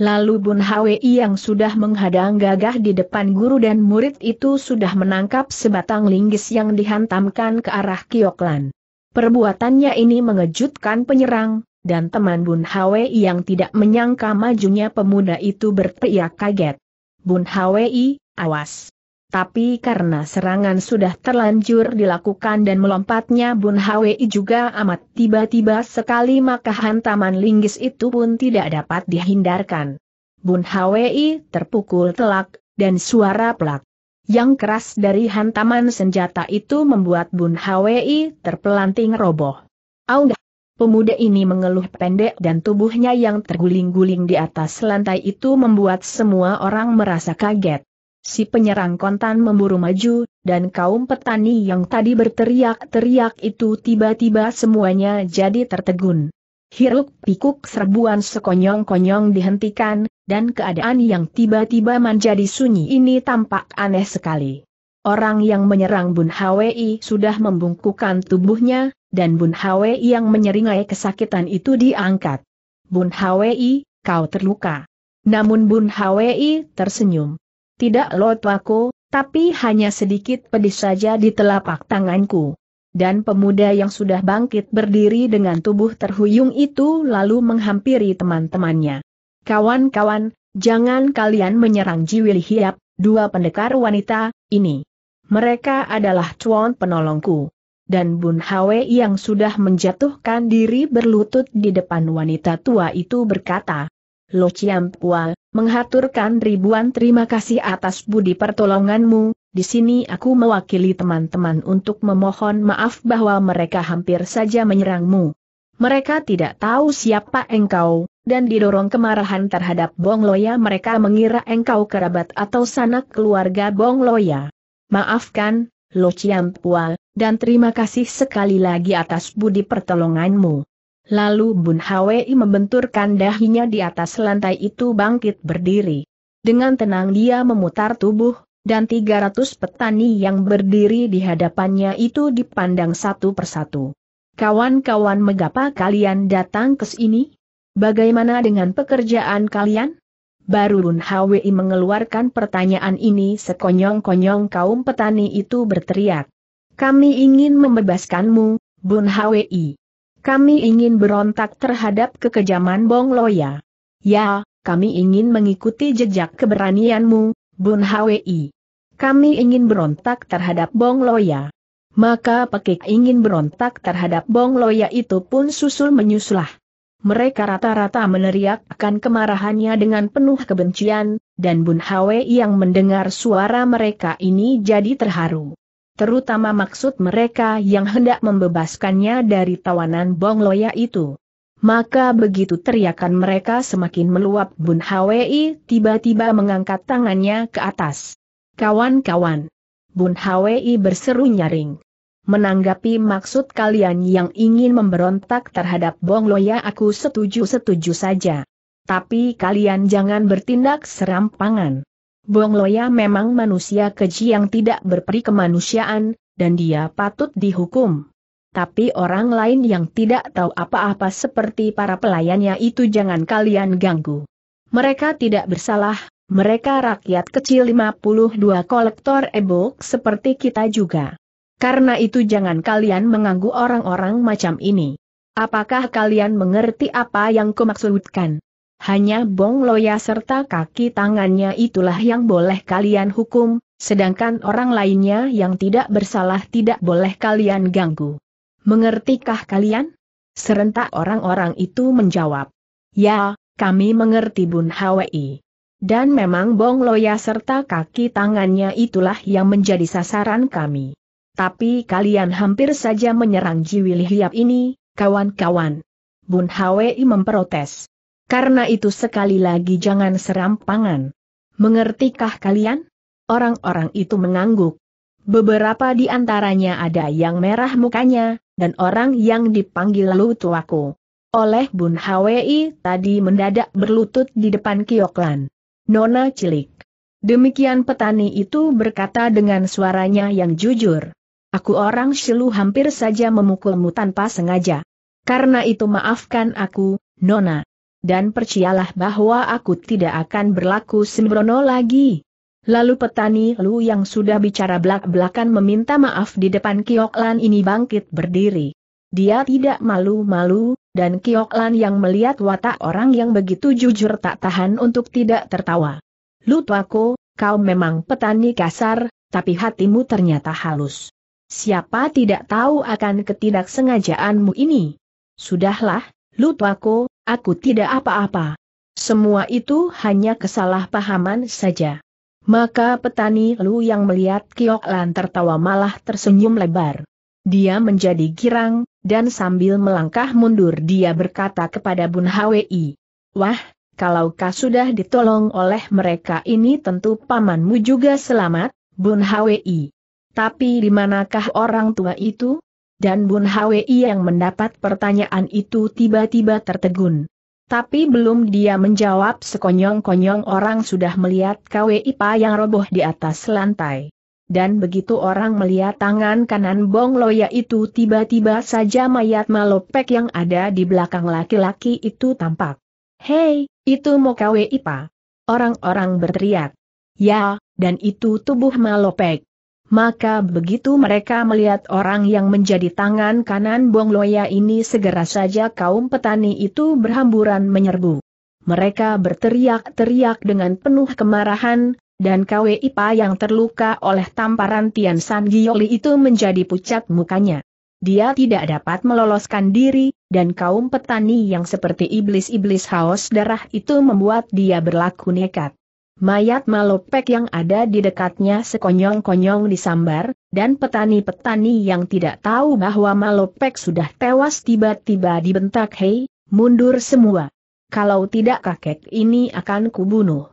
Lalu Bun Hwi yang sudah menghadang gagah di depan guru dan murid itu sudah menangkap sebatang linggis yang dihantamkan ke arah Kioklan. Perbuatannya ini mengejutkan penyerang, dan teman Bun Hwi yang tidak menyangka majunya pemuda itu berteriak kaget. Bun Hwi, awas! Tapi karena serangan sudah terlanjur dilakukan dan melompatnya Bun Hwi juga amat tiba-tiba sekali maka hantaman linggis itu pun tidak dapat dihindarkan. Bun Hwi terpukul telak, dan suara pelak. Yang keras dari hantaman senjata itu membuat Bun Hwi terpelanting roboh. Aunggah! Pemuda ini mengeluh pendek dan tubuhnya yang terguling-guling di atas lantai itu membuat semua orang merasa kaget. Si penyerang kontan memburu maju, dan kaum petani yang tadi berteriak-teriak itu tiba-tiba semuanya jadi tertegun. Hiruk pikuk serbuan sekonyong-konyong dihentikan, dan keadaan yang tiba-tiba menjadi sunyi ini tampak aneh sekali. Orang yang menyerang Bun Hwi sudah membungkukkan tubuhnya, dan Bun Hwi yang menyeringai kesakitan itu diangkat. Bun Hwi, kau terluka. Namun Bun Hwi tersenyum tidak Wako, tapi hanya sedikit pedis saja di telapak tanganku. Dan pemuda yang sudah bangkit berdiri dengan tubuh terhuyung itu lalu menghampiri teman-temannya. Kawan-kawan, jangan kalian menyerang Jiwil Hiap, dua pendekar wanita, ini. Mereka adalah cuan penolongku. Dan Bun Hwe yang sudah menjatuhkan diri berlutut di depan wanita tua itu berkata, Lo Pua, menghaturkan ribuan terima kasih atas budi pertolonganmu, di sini aku mewakili teman-teman untuk memohon maaf bahwa mereka hampir saja menyerangmu. Mereka tidak tahu siapa engkau, dan didorong kemarahan terhadap Bong Loya mereka mengira engkau kerabat atau sanak keluarga Bong Loya. Maafkan, Lo Pua, dan terima kasih sekali lagi atas budi pertolonganmu. Lalu Bun Hwi membenturkan dahinya di atas lantai itu bangkit berdiri. Dengan tenang dia memutar tubuh, dan 300 petani yang berdiri di hadapannya itu dipandang satu persatu. Kawan-kawan megapa kalian datang ke sini? Bagaimana dengan pekerjaan kalian? Baru Bun Hwi mengeluarkan pertanyaan ini sekonyong-konyong kaum petani itu berteriak. Kami ingin membebaskanmu, Bun Hwi. Kami ingin berontak terhadap kekejaman Bong Loya. Ya, kami ingin mengikuti jejak keberanianmu, Bun Hwi. Kami ingin berontak terhadap Bong Loya. Maka pekik ingin berontak terhadap Bong Loya itu pun susul menyusulah. Mereka rata-rata meneriak akan kemarahannya dengan penuh kebencian, dan Bun Hwi yang mendengar suara mereka ini jadi terharu terutama maksud mereka yang hendak membebaskannya dari tawanan Bong Bongloya itu. Maka begitu teriakan mereka semakin meluap Bun Hwi tiba-tiba mengangkat tangannya ke atas. Kawan-kawan. Bun Hwi berseru nyaring. Menanggapi maksud kalian yang ingin memberontak terhadap Bong Bongloya aku setuju-setuju saja. Tapi kalian jangan bertindak serampangan. Bong Loya memang manusia keji yang tidak berperi kemanusiaan, dan dia patut dihukum. Tapi orang lain yang tidak tahu apa-apa seperti para pelayannya itu jangan kalian ganggu. Mereka tidak bersalah, mereka rakyat kecil 52 kolektor ebok seperti kita juga. Karena itu jangan kalian mengganggu orang-orang macam ini. Apakah kalian mengerti apa yang kumaksudkan? hanya Bong Loya serta kaki tangannya itulah yang boleh kalian hukum, sedangkan orang lainnya yang tidak bersalah tidak boleh kalian ganggu. Mengertikah kalian? Serentak orang-orang itu menjawab. Ya, kami mengerti Bun Hwi. Dan memang Bong Loya serta kaki tangannya itulah yang menjadi sasaran kami. Tapi kalian hampir saja menyerang Jiwil Hiap ini, kawan-kawan. Bun Hwi memprotes. Karena itu sekali lagi jangan serampangan. Mengertikah kalian? Orang-orang itu mengangguk. Beberapa di antaranya ada yang merah mukanya, dan orang yang dipanggil lalu tuaku. Oleh Bun Hwi tadi mendadak berlutut di depan Kioklan. Nona cilik. Demikian petani itu berkata dengan suaranya yang jujur. Aku orang silu hampir saja memukulmu tanpa sengaja. Karena itu maafkan aku, Nona dan percayalah bahwa aku tidak akan berlaku sembrono lagi. Lalu petani Lu yang sudah bicara belak-belakan meminta maaf di depan Kiok ini bangkit berdiri. Dia tidak malu-malu, dan Kiok yang melihat watak orang yang begitu jujur tak tahan untuk tidak tertawa. Lu Tuako, kau memang petani kasar, tapi hatimu ternyata halus. Siapa tidak tahu akan ketidaksengajaanmu ini? Sudahlah, Lu Tuako, Aku tidak apa-apa. Semua itu hanya kesalahpahaman saja. Maka petani Lu yang melihat Kiok Lan tertawa malah tersenyum lebar. Dia menjadi girang, dan sambil melangkah mundur dia berkata kepada Bun Hwi, Wah, kalau kau sudah ditolong oleh mereka ini tentu pamanmu juga selamat, Bun Hwi. Tapi di manakah orang tua itu? dan Bun Hwi yang mendapat pertanyaan itu tiba-tiba tertegun. Tapi belum dia menjawab sekonyong-konyong orang sudah melihat KWI Pa yang roboh di atas lantai. Dan begitu orang melihat tangan kanan Bong Loya itu tiba-tiba saja mayat malopek yang ada di belakang laki-laki itu tampak. Hei, itu mau KWI Pa. Orang-orang berteriak. Ya, dan itu tubuh malopek. Maka begitu mereka melihat orang yang menjadi tangan kanan Bong Loya ini segera saja kaum petani itu berhamburan menyerbu. Mereka berteriak-teriak dengan penuh kemarahan, dan Kwe Ipa yang terluka oleh tamparan Tian San Giyoli itu menjadi pucat mukanya. Dia tidak dapat meloloskan diri, dan kaum petani yang seperti iblis-iblis haus darah itu membuat dia berlaku nekat. Mayat malopek yang ada di dekatnya sekonyong-konyong disambar, dan petani-petani yang tidak tahu bahwa malopek sudah tewas tiba-tiba dibentak hei, mundur semua. Kalau tidak kakek ini akan kubunuh.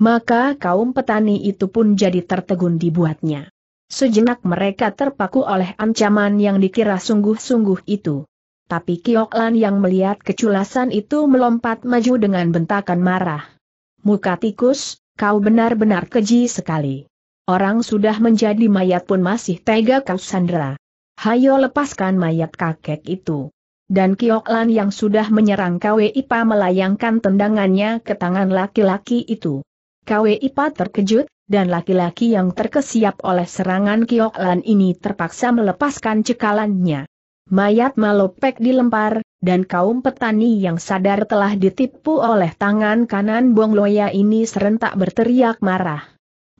Maka kaum petani itu pun jadi tertegun dibuatnya. Sejenak mereka terpaku oleh ancaman yang dikira sungguh-sungguh itu. Tapi Kioklan yang melihat keculasan itu melompat maju dengan bentakan marah. Muka tikus, kau benar-benar keji sekali. Orang sudah menjadi mayat pun masih tega kau Sandra. Hayo lepaskan mayat kakek itu. Dan Kioklan yang sudah menyerang Kwe Ipa melayangkan tendangannya ke tangan laki-laki itu. Kwe Ipa terkejut, dan laki-laki yang terkesiap oleh serangan Kioklan ini terpaksa melepaskan cekalannya. Mayat malopek dilempar, dan kaum petani yang sadar telah ditipu oleh tangan kanan Bong Loya ini serentak berteriak marah.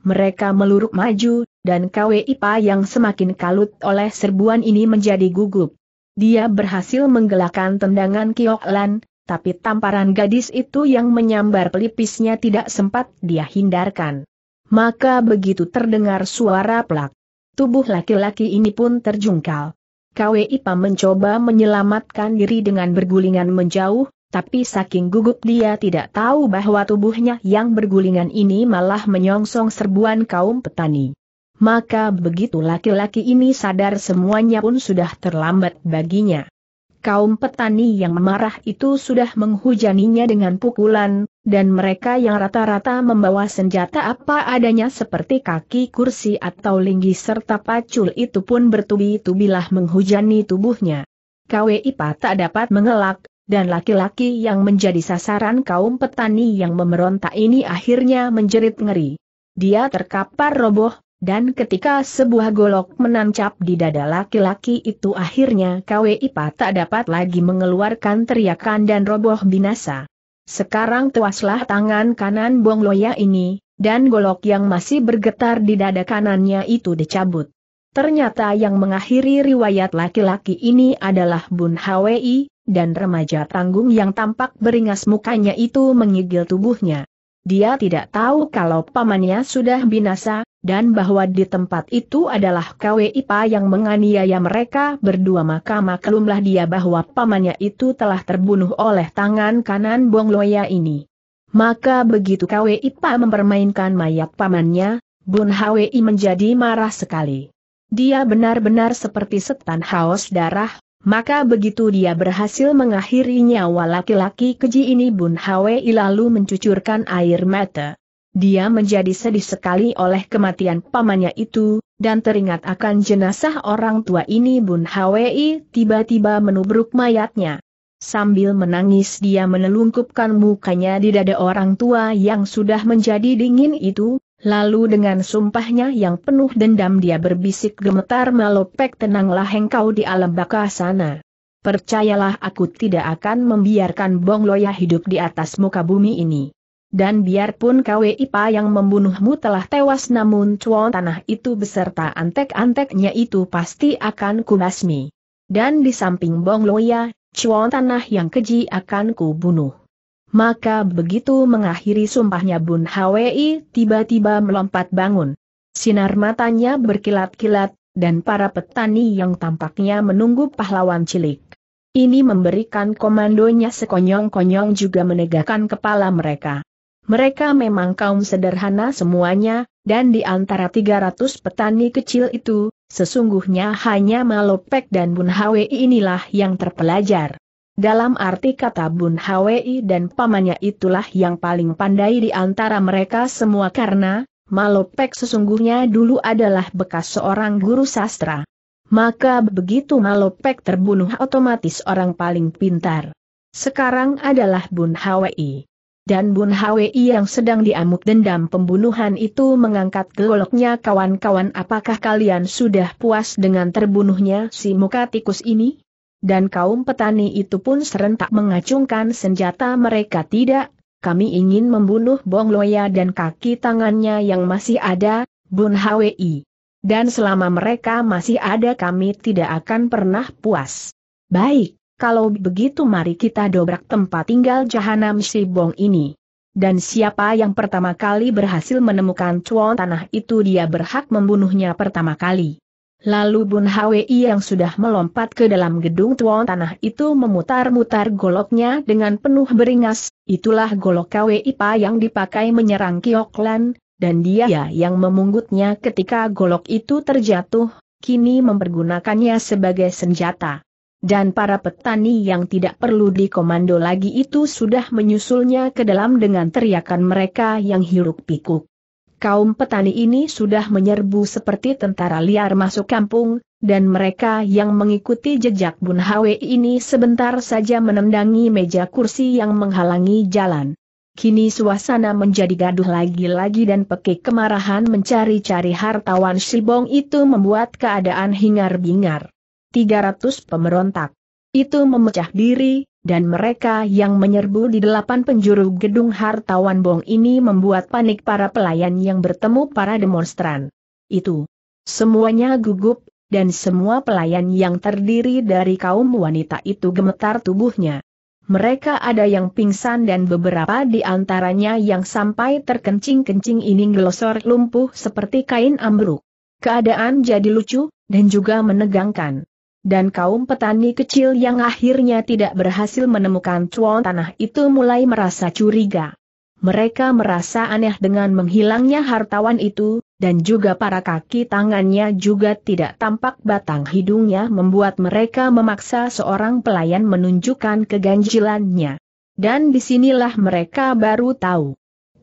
Mereka meluruk maju, dan Ipa yang semakin kalut oleh serbuan ini menjadi gugup. Dia berhasil menggelakkan tendangan Kiok Lan, tapi tamparan gadis itu yang menyambar pelipisnya tidak sempat dia hindarkan. Maka begitu terdengar suara plak. Tubuh laki-laki ini pun terjungkal. Kwe Ipa mencoba menyelamatkan diri dengan bergulingan menjauh, tapi saking gugup dia tidak tahu bahwa tubuhnya yang bergulingan ini malah menyongsong serbuan kaum petani. Maka begitu laki-laki ini sadar semuanya pun sudah terlambat baginya kaum petani yang marah itu sudah menghujaninya dengan pukulan, dan mereka yang rata-rata membawa senjata apa adanya seperti kaki kursi atau linggi serta pacul itu pun bertubi-tubilah menghujani tubuhnya. KWIPA tak dapat mengelak, dan laki-laki yang menjadi sasaran kaum petani yang memberontak ini akhirnya menjerit ngeri. Dia terkapar roboh, dan ketika sebuah golok menancap di dada laki-laki itu akhirnya Ipa tak dapat lagi mengeluarkan teriakan dan roboh binasa. Sekarang tuaslah tangan kanan Bong Loya ini, dan golok yang masih bergetar di dada kanannya itu dicabut. Ternyata yang mengakhiri riwayat laki-laki ini adalah Bun Hwi, dan remaja tanggung yang tampak beringas mukanya itu mengigil tubuhnya. Dia tidak tahu kalau pamannya sudah binasa, dan bahwa di tempat itu adalah KWIPA yang menganiaya mereka berdua maka maklumlah dia bahwa pamannya itu telah terbunuh oleh tangan kanan Bong Loya ini. Maka begitu KWIPA mempermainkan mayat pamannya, Bun Hwi menjadi marah sekali. Dia benar-benar seperti setan haus darah, maka begitu dia berhasil mengakhiri nyawa laki-laki keji ini Bun Hwei lalu mencucurkan air mata. Dia menjadi sedih sekali oleh kematian pamannya itu, dan teringat akan jenazah orang tua ini Bun Hwei tiba-tiba menubruk mayatnya. Sambil menangis dia menelungkupkan mukanya di dada orang tua yang sudah menjadi dingin itu, Lalu dengan sumpahnya yang penuh dendam dia berbisik gemetar melopek tenanglah engkau di alam baka sana. Percayalah aku tidak akan membiarkan Bong Loya hidup di atas muka bumi ini. Dan biarpun KW Ipa yang membunuhmu telah tewas namun cuan tanah itu beserta antek-anteknya itu pasti akan kubasmi. Dan di samping Bong Loya, cuan tanah yang keji akan kubunuh. Maka begitu mengakhiri sumpahnya Bun Hwi tiba-tiba melompat bangun. Sinar matanya berkilat-kilat, dan para petani yang tampaknya menunggu pahlawan cilik. Ini memberikan komandonya sekonyong-konyong juga menegakkan kepala mereka. Mereka memang kaum sederhana semuanya, dan di antara 300 petani kecil itu, sesungguhnya hanya Malopek dan Bun Hwi inilah yang terpelajar. Dalam arti kata Bun Hwi dan pamannya itulah yang paling pandai di antara mereka semua karena, Malopek sesungguhnya dulu adalah bekas seorang guru sastra. Maka begitu Malopek terbunuh otomatis orang paling pintar. Sekarang adalah Bun Hwi dan Bun Hwi yang sedang diamuk dendam pembunuhan itu mengangkat goloknya kawan-kawan apakah kalian sudah puas dengan terbunuhnya si muka tikus ini? dan kaum petani itu pun serentak mengacungkan senjata mereka tidak, kami ingin membunuh Bong Loya dan kaki tangannya yang masih ada, Bun Hwi. Dan selama mereka masih ada kami tidak akan pernah puas. Baik, kalau begitu mari kita dobrak tempat tinggal Jahanam si Bong ini. Dan siapa yang pertama kali berhasil menemukan cuan tanah itu dia berhak membunuhnya pertama kali. Lalu Bun Hwi yang sudah melompat ke dalam gedung tuan tanah itu memutar-mutar goloknya dengan penuh beringas, itulah golok Kwi Pa yang dipakai menyerang Kioklan, dan dia yang memungutnya ketika golok itu terjatuh, kini mempergunakannya sebagai senjata. Dan para petani yang tidak perlu dikomando lagi itu sudah menyusulnya ke dalam dengan teriakan mereka yang hiruk pikuk kaum petani ini sudah menyerbu seperti tentara liar masuk kampung, dan mereka yang mengikuti jejak Bun Hwe ini sebentar saja menendangi meja kursi yang menghalangi jalan. Kini suasana menjadi gaduh lagi-lagi dan pekik kemarahan mencari-cari hartawan Sibong itu membuat keadaan hingar-bingar. 300 pemberontak. Itu memecah diri, dan mereka yang menyerbu di delapan penjuru gedung hartawan Bong ini membuat panik para pelayan yang bertemu para demonstran. Itu. Semuanya gugup, dan semua pelayan yang terdiri dari kaum wanita itu gemetar tubuhnya. Mereka ada yang pingsan dan beberapa di antaranya yang sampai terkencing-kencing ini gelosor lumpuh seperti kain ambruk. Keadaan jadi lucu, dan juga menegangkan. Dan kaum petani kecil yang akhirnya tidak berhasil menemukan cuan tanah itu mulai merasa curiga. Mereka merasa aneh dengan menghilangnya hartawan itu, dan juga para kaki tangannya juga tidak tampak batang hidungnya membuat mereka memaksa seorang pelayan menunjukkan keganjilannya. Dan disinilah mereka baru tahu.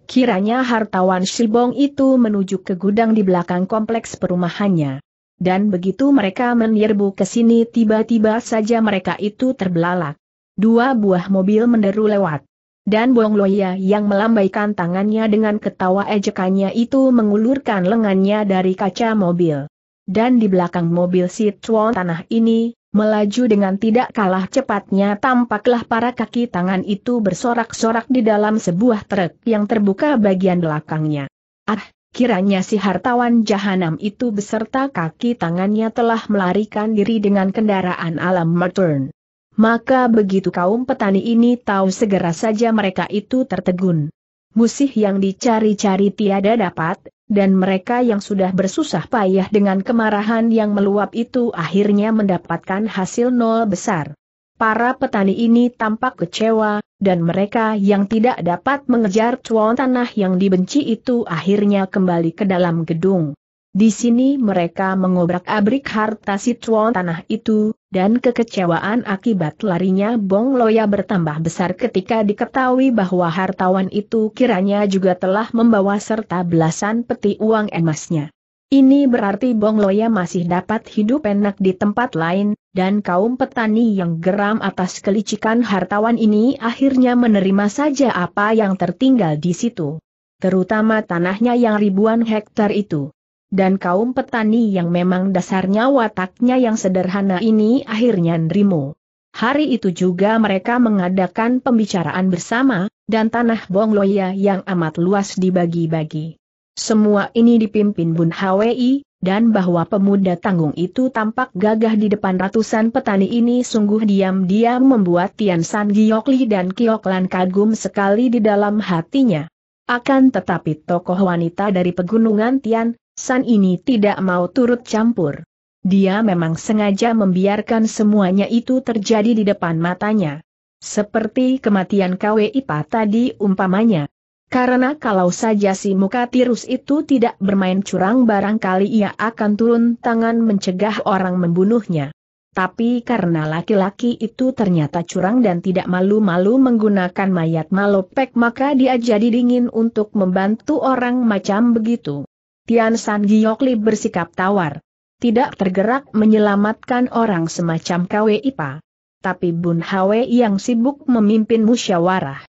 Kiranya hartawan Shibong itu menuju ke gudang di belakang kompleks perumahannya. Dan begitu mereka menyerbu ke sini tiba-tiba saja mereka itu terbelalak. Dua buah mobil menderu lewat. Dan Bong Loya yang melambaikan tangannya dengan ketawa ejekannya itu mengulurkan lengannya dari kaca mobil. Dan di belakang mobil si tuan tanah ini, melaju dengan tidak kalah cepatnya tampaklah para kaki tangan itu bersorak-sorak di dalam sebuah truk yang terbuka bagian belakangnya. Ah, Kiranya si hartawan jahanam itu beserta kaki tangannya telah melarikan diri dengan kendaraan alam Mertun. Maka begitu kaum petani ini tahu segera saja mereka itu tertegun. Musih yang dicari-cari tiada dapat, dan mereka yang sudah bersusah payah dengan kemarahan yang meluap itu akhirnya mendapatkan hasil nol besar. Para petani ini tampak kecewa, dan mereka yang tidak dapat mengejar cuan tanah yang dibenci itu akhirnya kembali ke dalam gedung. Di sini mereka mengobrak-abrik harta si cuan tanah itu, dan kekecewaan akibat larinya Bong Loya bertambah besar ketika diketahui bahwa hartawan itu kiranya juga telah membawa serta belasan peti uang emasnya. Ini berarti Bong Loya masih dapat hidup enak di tempat lain, dan kaum petani yang geram atas kelicikan hartawan ini akhirnya menerima saja apa yang tertinggal di situ. Terutama tanahnya yang ribuan hektar itu. Dan kaum petani yang memang dasarnya wataknya yang sederhana ini akhirnya nerimo. Hari itu juga mereka mengadakan pembicaraan bersama, dan tanah Bong Loya yang amat luas dibagi-bagi. Semua ini dipimpin Bun Hwi, dan bahwa pemuda tanggung itu tampak gagah di depan ratusan petani ini sungguh diam-diam membuat Tian San Giokli dan Kioklan kagum sekali di dalam hatinya. Akan tetapi tokoh wanita dari pegunungan Tian, San ini tidak mau turut campur. Dia memang sengaja membiarkan semuanya itu terjadi di depan matanya. Seperti kematian KWIPA tadi umpamanya. Karena kalau saja si muka tirus itu tidak bermain curang barangkali ia akan turun tangan mencegah orang membunuhnya. Tapi karena laki-laki itu ternyata curang dan tidak malu-malu menggunakan mayat malopek maka dia jadi dingin untuk membantu orang macam begitu. Tian San Giokli bersikap tawar. Tidak tergerak menyelamatkan orang semacam Kwe Ipa. Tapi Bun Hwe yang sibuk memimpin musyawarah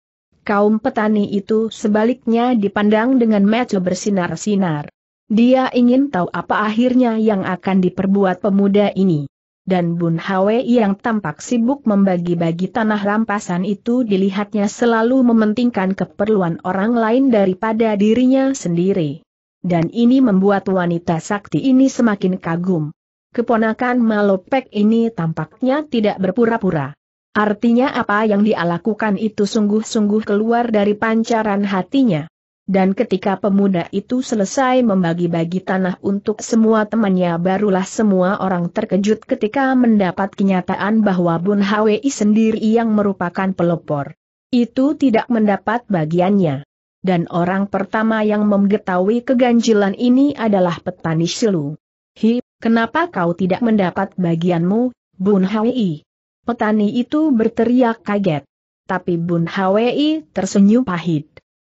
kaum petani itu sebaliknya dipandang dengan mata bersinar-sinar. Dia ingin tahu apa akhirnya yang akan diperbuat pemuda ini. Dan Bun Hwe yang tampak sibuk membagi-bagi tanah rampasan itu dilihatnya selalu mementingkan keperluan orang lain daripada dirinya sendiri. Dan ini membuat wanita sakti ini semakin kagum. Keponakan Malopek ini tampaknya tidak berpura-pura. Artinya apa yang dia lakukan itu sungguh-sungguh keluar dari pancaran hatinya. Dan ketika pemuda itu selesai membagi-bagi tanah untuk semua temannya barulah semua orang terkejut ketika mendapat kenyataan bahwa Bun Hwi sendiri yang merupakan pelopor. Itu tidak mendapat bagiannya. Dan orang pertama yang mengetahui keganjilan ini adalah petani Silu. Hi, kenapa kau tidak mendapat bagianmu, Bun Hwi? Petani itu berteriak kaget. Tapi Bun Hwi tersenyum pahit.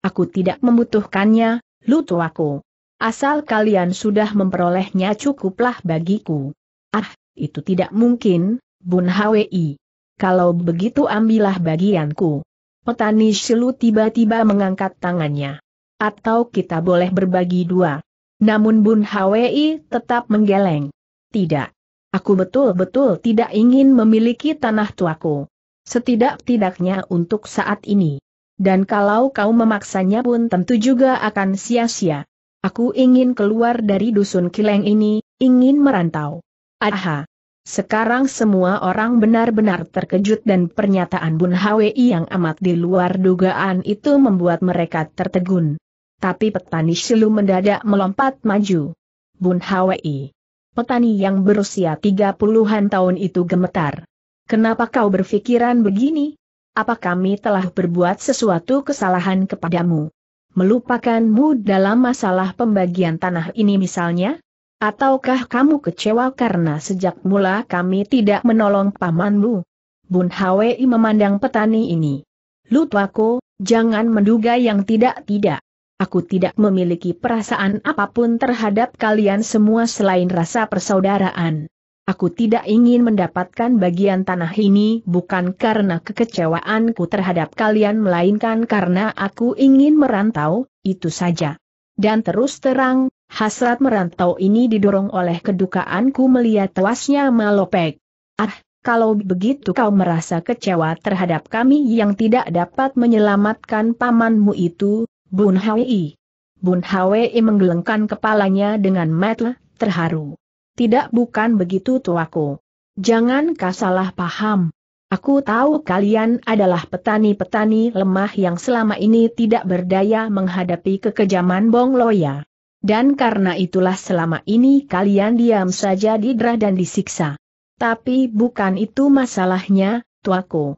Aku tidak membutuhkannya, lu aku. Asal kalian sudah memperolehnya cukuplah bagiku. Ah, itu tidak mungkin, Bun Hwi. Kalau begitu ambillah bagianku. Petani Shilu tiba-tiba mengangkat tangannya. Atau kita boleh berbagi dua. Namun Bun Hwi tetap menggeleng. Tidak. Aku betul-betul tidak ingin memiliki tanah tuaku. Setidak-tidaknya untuk saat ini. Dan kalau kau memaksanya pun tentu juga akan sia-sia. Aku ingin keluar dari dusun Kileng ini, ingin merantau. Aha. Sekarang semua orang benar-benar terkejut dan pernyataan Bun Hwi yang amat di luar dugaan itu membuat mereka tertegun. Tapi petani silu mendadak melompat maju. Bun Hwi petani yang berusia tiga puluhan tahun itu gemetar. Kenapa kau berpikiran begini? Apa kami telah berbuat sesuatu kesalahan kepadamu? Melupakanmu dalam masalah pembagian tanah ini misalnya? Ataukah kamu kecewa karena sejak mula kami tidak menolong pamanmu? Bun Hwi memandang petani ini. Lutwako, jangan menduga yang tidak-tidak. Aku tidak memiliki perasaan apapun terhadap kalian semua selain rasa persaudaraan. Aku tidak ingin mendapatkan bagian tanah ini bukan karena kekecewaanku terhadap kalian melainkan karena aku ingin merantau, itu saja. Dan terus terang, hasrat merantau ini didorong oleh kedukaanku melihat tewasnya Malopek. Ah, kalau begitu kau merasa kecewa terhadap kami yang tidak dapat menyelamatkan pamanmu itu, Bun Hwi. Bun Hwi menggelengkan kepalanya dengan metel, terharu. Tidak bukan begitu tuaku. Jangan kau salah paham. Aku tahu kalian adalah petani-petani lemah yang selama ini tidak berdaya menghadapi kekejaman Bong Loya. Dan karena itulah selama ini kalian diam saja didera dan disiksa. Tapi bukan itu masalahnya, tuaku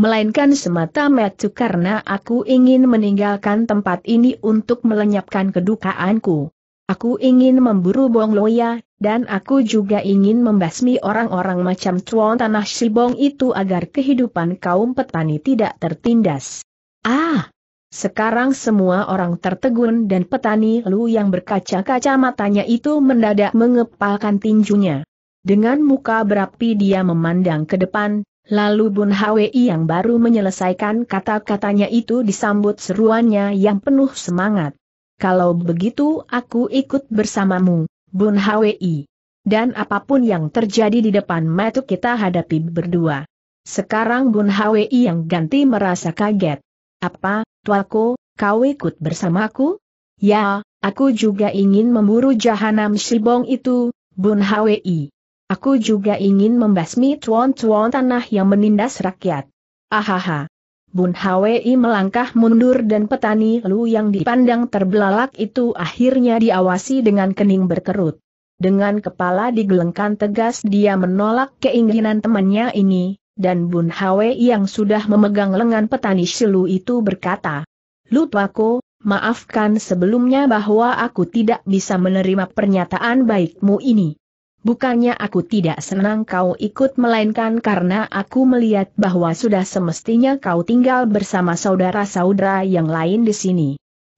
melainkan semata-mata karena aku ingin meninggalkan tempat ini untuk melenyapkan kedukaanku. Aku ingin memburu Bong Loya, dan aku juga ingin membasmi orang-orang macam Chuan Tanah Sibong itu agar kehidupan kaum petani tidak tertindas. Ah! Sekarang semua orang tertegun dan petani Lu yang berkaca-kaca matanya itu mendadak mengepalkan tinjunya. Dengan muka berapi dia memandang ke depan, Lalu Bun Hwi yang baru menyelesaikan kata-katanya itu disambut seruannya yang penuh semangat. Kalau begitu aku ikut bersamamu, Bun Hwi. Dan apapun yang terjadi di depan mata kita hadapi berdua. Sekarang Bun Hwi yang ganti merasa kaget. Apa, tuaku, kau ikut bersamaku? Ya, aku juga ingin memburu jahanam Shibong itu, Bun Hwi. Aku juga ingin membasmi tuan-tuan tanah yang menindas rakyat. Ahaha. Bun Hwi melangkah mundur dan petani Lu yang dipandang terbelalak itu akhirnya diawasi dengan kening berkerut. Dengan kepala digelengkan tegas dia menolak keinginan temannya ini, dan Bun Hwi yang sudah memegang lengan petani Silu itu berkata, Lutwako, maafkan sebelumnya bahwa aku tidak bisa menerima pernyataan baikmu ini. Bukannya aku tidak senang kau ikut melainkan karena aku melihat bahwa sudah semestinya kau tinggal bersama saudara-saudara yang lain di sini.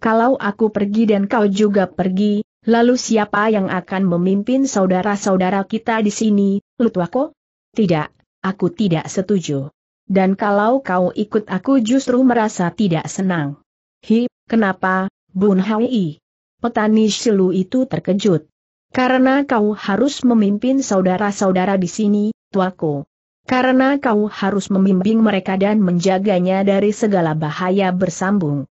Kalau aku pergi dan kau juga pergi, lalu siapa yang akan memimpin saudara-saudara kita di sini, Lutwako? Tidak, aku tidak setuju. Dan kalau kau ikut aku justru merasa tidak senang. Hi, kenapa, Bun Hai? Petani Shilu itu terkejut. Karena kau harus memimpin saudara-saudara di sini, tuaku. Karena kau harus membimbing mereka dan menjaganya dari segala bahaya bersambung.